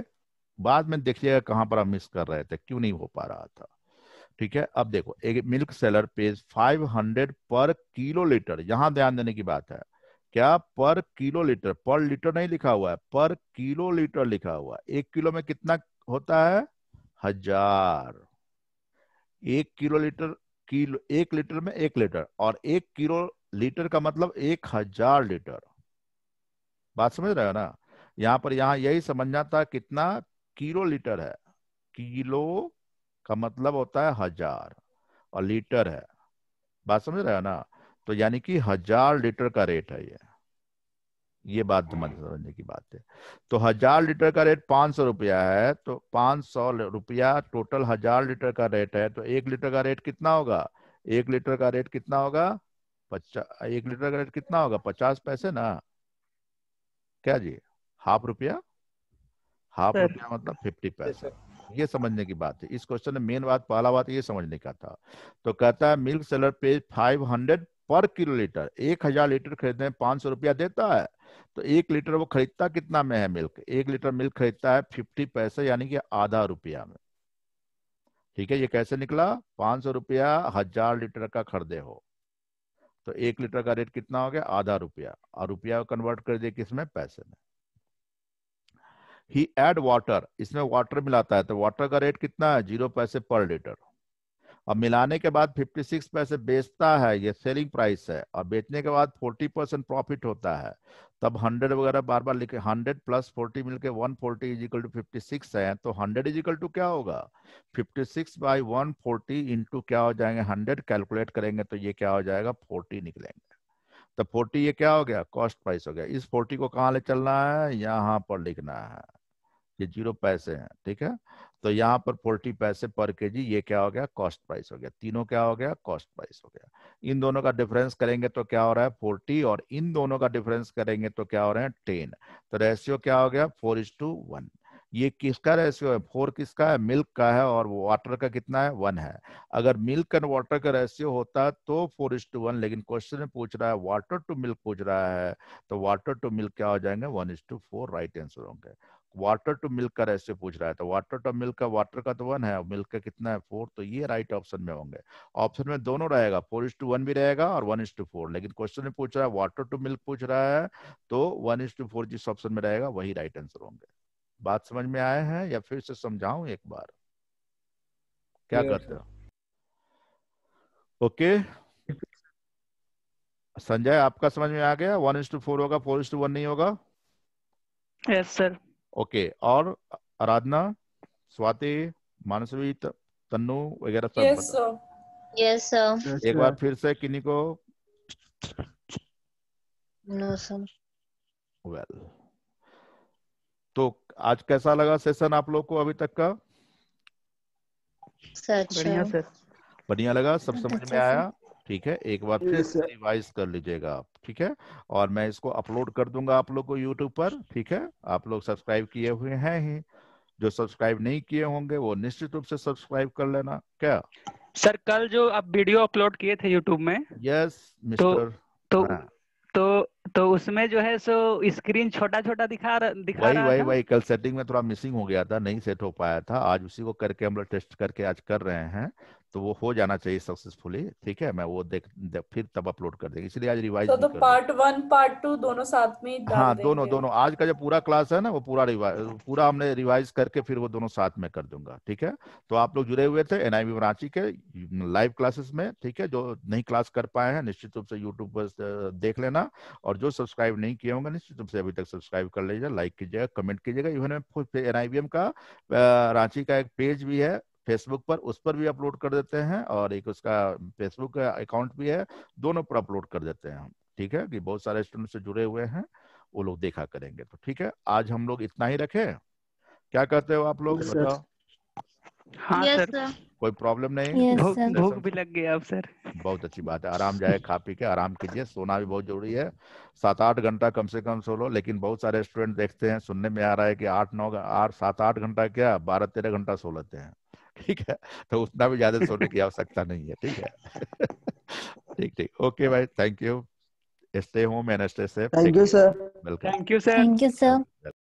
बाद में देखिएगा कहां पर हम मिस कर रहे थे क्यों नहीं हो पा रहा था ठीक है अब देखो एक मिल्क सेलर पेज 500 पर किलो लीटर यहां ध्यान देने की बात है क्या पर किलो लीटर पर लीटर नहीं लिखा हुआ है पर किलो लीटर लिखा हुआ है एक किलो में कितना होता है हजार एक किलो लीटर किलो एक लीटर में एक लीटर और एक किलो लीटर का मतलब एक हजार लीटर बात समझ रहे हो ना यहाँ पर यहां यही समझना था कितना किलो लीटर है किलो का मतलब होता है हजार और लीटर है बात समझ रहे हो ना तो यानी कि हजार लीटर का रेट है ये ये बात समझने की बात है तो हजार लीटर का रेट पांच सौ रुपया है तो पांच सौ रुपया टोटल हजार लीटर का रेट है तो एक लीटर का रेट कितना होगा एक लीटर का रेट कितना होगा पचास एक लीटर का रेट कितना होगा पचास पैसे ना क्या जी हाफ रुपया हाफ रुपया मतलब फिफ्टी पैसे ये समझने की बात है इस क्वेश्चन में मेन बात पहला बात ये समझने का था तो कहता है milk seller pay five hundred per kilolitre एक हजार लीटर खरीदने में पांच सौ रुपया देता है तो एक लीटर वो खरीदता कितना में है मिल्क एक लीटर मिल्क खरीदता है फिफ्टी पैसे यानी कि आधा रुपया में ठीक है ये कैसे निकला पांच सौ रुपया हजार लीटर का खरीदे हो तो एक लीटर का रेट कितना हो गया आधा रुपया और रुपया कन्वर्ट कर दिया किसमें पैसे में ही एड वाटर इसमें वाटर मिलाता है तो वाटर का रेट कितना है जीरो पैसे पर लीटर और मिलाने के बाद 56 पैसे बेचता है ये सेलिंग प्राइस है और बेचने के बाद 40 परसेंट प्रॉफिट होता है तब 100 वगैरह बार बार लिखे 100 प्लस 40 मिलके 140 फोर्टी इजिकल टू फिफ्टी है तो 100 इजिकल टू क्या होगा 56 six by one forty into क्या हो जाएंगे 100 कैलकुलेट करेंगे तो ये क्या हो जाएगा 40 निकलेंगे तो 40 ये क्या हो गया कॉस्ट प्राइस हो गया इस 40 को कहाँ ले चलना है यहाँ पर लिखना है ये जीरो पैसे हैं ठीक है तो यहाँ पर फोर्टी पैसे पर के जी ये क्या हो गया कॉस्ट प्राइस हो गया तीनों क्या हो गया कॉस्ट प्राइस हो गया इन दोनों का डिफरेंस करेंगे तो क्या हो रहा है फोर्टी और इन दोनों का डिफरेंस करेंगे तो क्या हो रहा है टेन तो रेशियो क्या हो गया फोर इज टू वन ये किसका रेशियो है फोर किसका है मिल्क का है और वाटर का कितना है वन है अगर मिल्क एंड वाटर का रेशियो होता तो फोर इज टू वन लेकिन क्वेश्चन में पूछ रहा है वाटर टू मिल्क पूछ रहा है तो वाटर टू मिल्क क्या हो जाएंगे one is to four right answer होंगे वाटर टू मिल्क का रेशियो पूछ रहा है तो वाटर टू मिल्क का वाटर का तो वन है मिल्क का कितना है फोर तो ये राइट ऑप्शन में होंगे ऑप्शन में दोनों रहेगा फोर इज टू वन भी रहेगा और वन इज टू फोर लेकिन क्वेश्चन में पूछ रहा है वाटर टू मिल्क पूछ रहा है तो वन इज टू फोर जिस ऑप्शन में रहेगा वही राइट आंसर होंगे बात समझ में आए हैं या फिर से समझाऊ एक बार क्या करते हो ओके संजय आपका समझ में आ गया वन इंस टू फोर होगा फोर इंस टू वन नहीं होगा यस सर ओके और आराधना स्वाति मानसवी तन्नू वगैरह सब यस यस एक बार फिर से किन्हीं को नो सर वेल तो आज कैसा लगा सेशन आप लोग को अभी तक का अच्छा बढ़िया सर बढ़िया लगा सब समझ अच्छा में आया ठीक है एक बार फिर रिवाइज कर लीजिएगा आप ठीक है और मैं इसको अपलोड कर दूंगा आप लोग को यूट्यूब पर ठीक है आप लोग सब्सक्राइब किए हुए हैं ही जो सब्सक्राइब नहीं किए होंगे वो निश्चित रूप से सब्सक्राइब कर लेना क्या सर कल जो आप वीडियो अपलोड किए थे यूट्यूब में यस मिस्टर तो, तो, हाँ। तो तो उसमें जो है सो स्क्रीन छोटा छोटा दिखा दिखा वही रहा वही वही कल सेटिंग में थोड़ा मिसिंग हो गया था नहीं सेट हो पाया था आज उसी को करके हम लोग टेस्ट करके आज कर रहे हैं तो वो हो जाना चाहिए सक्सेसफुली ठीक है मैं वो देख, देख फिर तब अपलोड कर देंगे इसलिए आज रिवाइज तो, तो पार्ट वन पार्ट टू दोनों साथ में हाँ दोनों दोनों आज का जो पूरा क्लास है ना वो पूरा रिवाइज पूरा हमने रिवाइज करके फिर वो दोनों साथ में कर दूंगा ठीक है तो आप लोग जुड़े हुए थे एनआईवी रांची के लाइव क्लासेस में ठीक है जो नहीं क्लास कर पाए हैं निश्चित रूप से यूट्यूब पर देख लेना और जो सब्सक्राइब नहीं किए होंगे निश्चित रूप से अभी तक सब्सक्राइब कर लीजिएगा लाइक कीजिएगा कमेंट कीजिएगा इवन में एन का रांची का एक पेज भी है फेसबुक पर उस पर भी अपलोड कर देते हैं और एक उसका फेसबुक अकाउंट भी है दोनों पर अपलोड कर देते हैं हम ठीक है कि बहुत सारे स्टूडेंट से जुड़े हुए हैं वो लोग देखा करेंगे तो ठीक है आज हम लोग इतना ही रखे क्या कहते हो आप लोग बताओ हाँ yes, सर कोई प्रॉब्लम नहीं भूख yes, भी लग गया अब सर बहुत अच्छी बात है आराम जाए खा पी के आराम कीजिए सोना भी बहुत जरूरी है सात आठ घंटा कम से कम सो लो लेकिन बहुत सारे स्टूडेंट देखते हैं सुनने में आ रहा है कि आठ नौ आठ सात आठ घंटा क्या बारह तेरह घंटा सो लेते हैं ठीक है तो उतना भी ज्यादा सोने की आवश्यकता नहीं है ठीक है [laughs] ठीक ठीक ओके भाई thank you stay home and stay safe thank you sir thank you sir thank you sir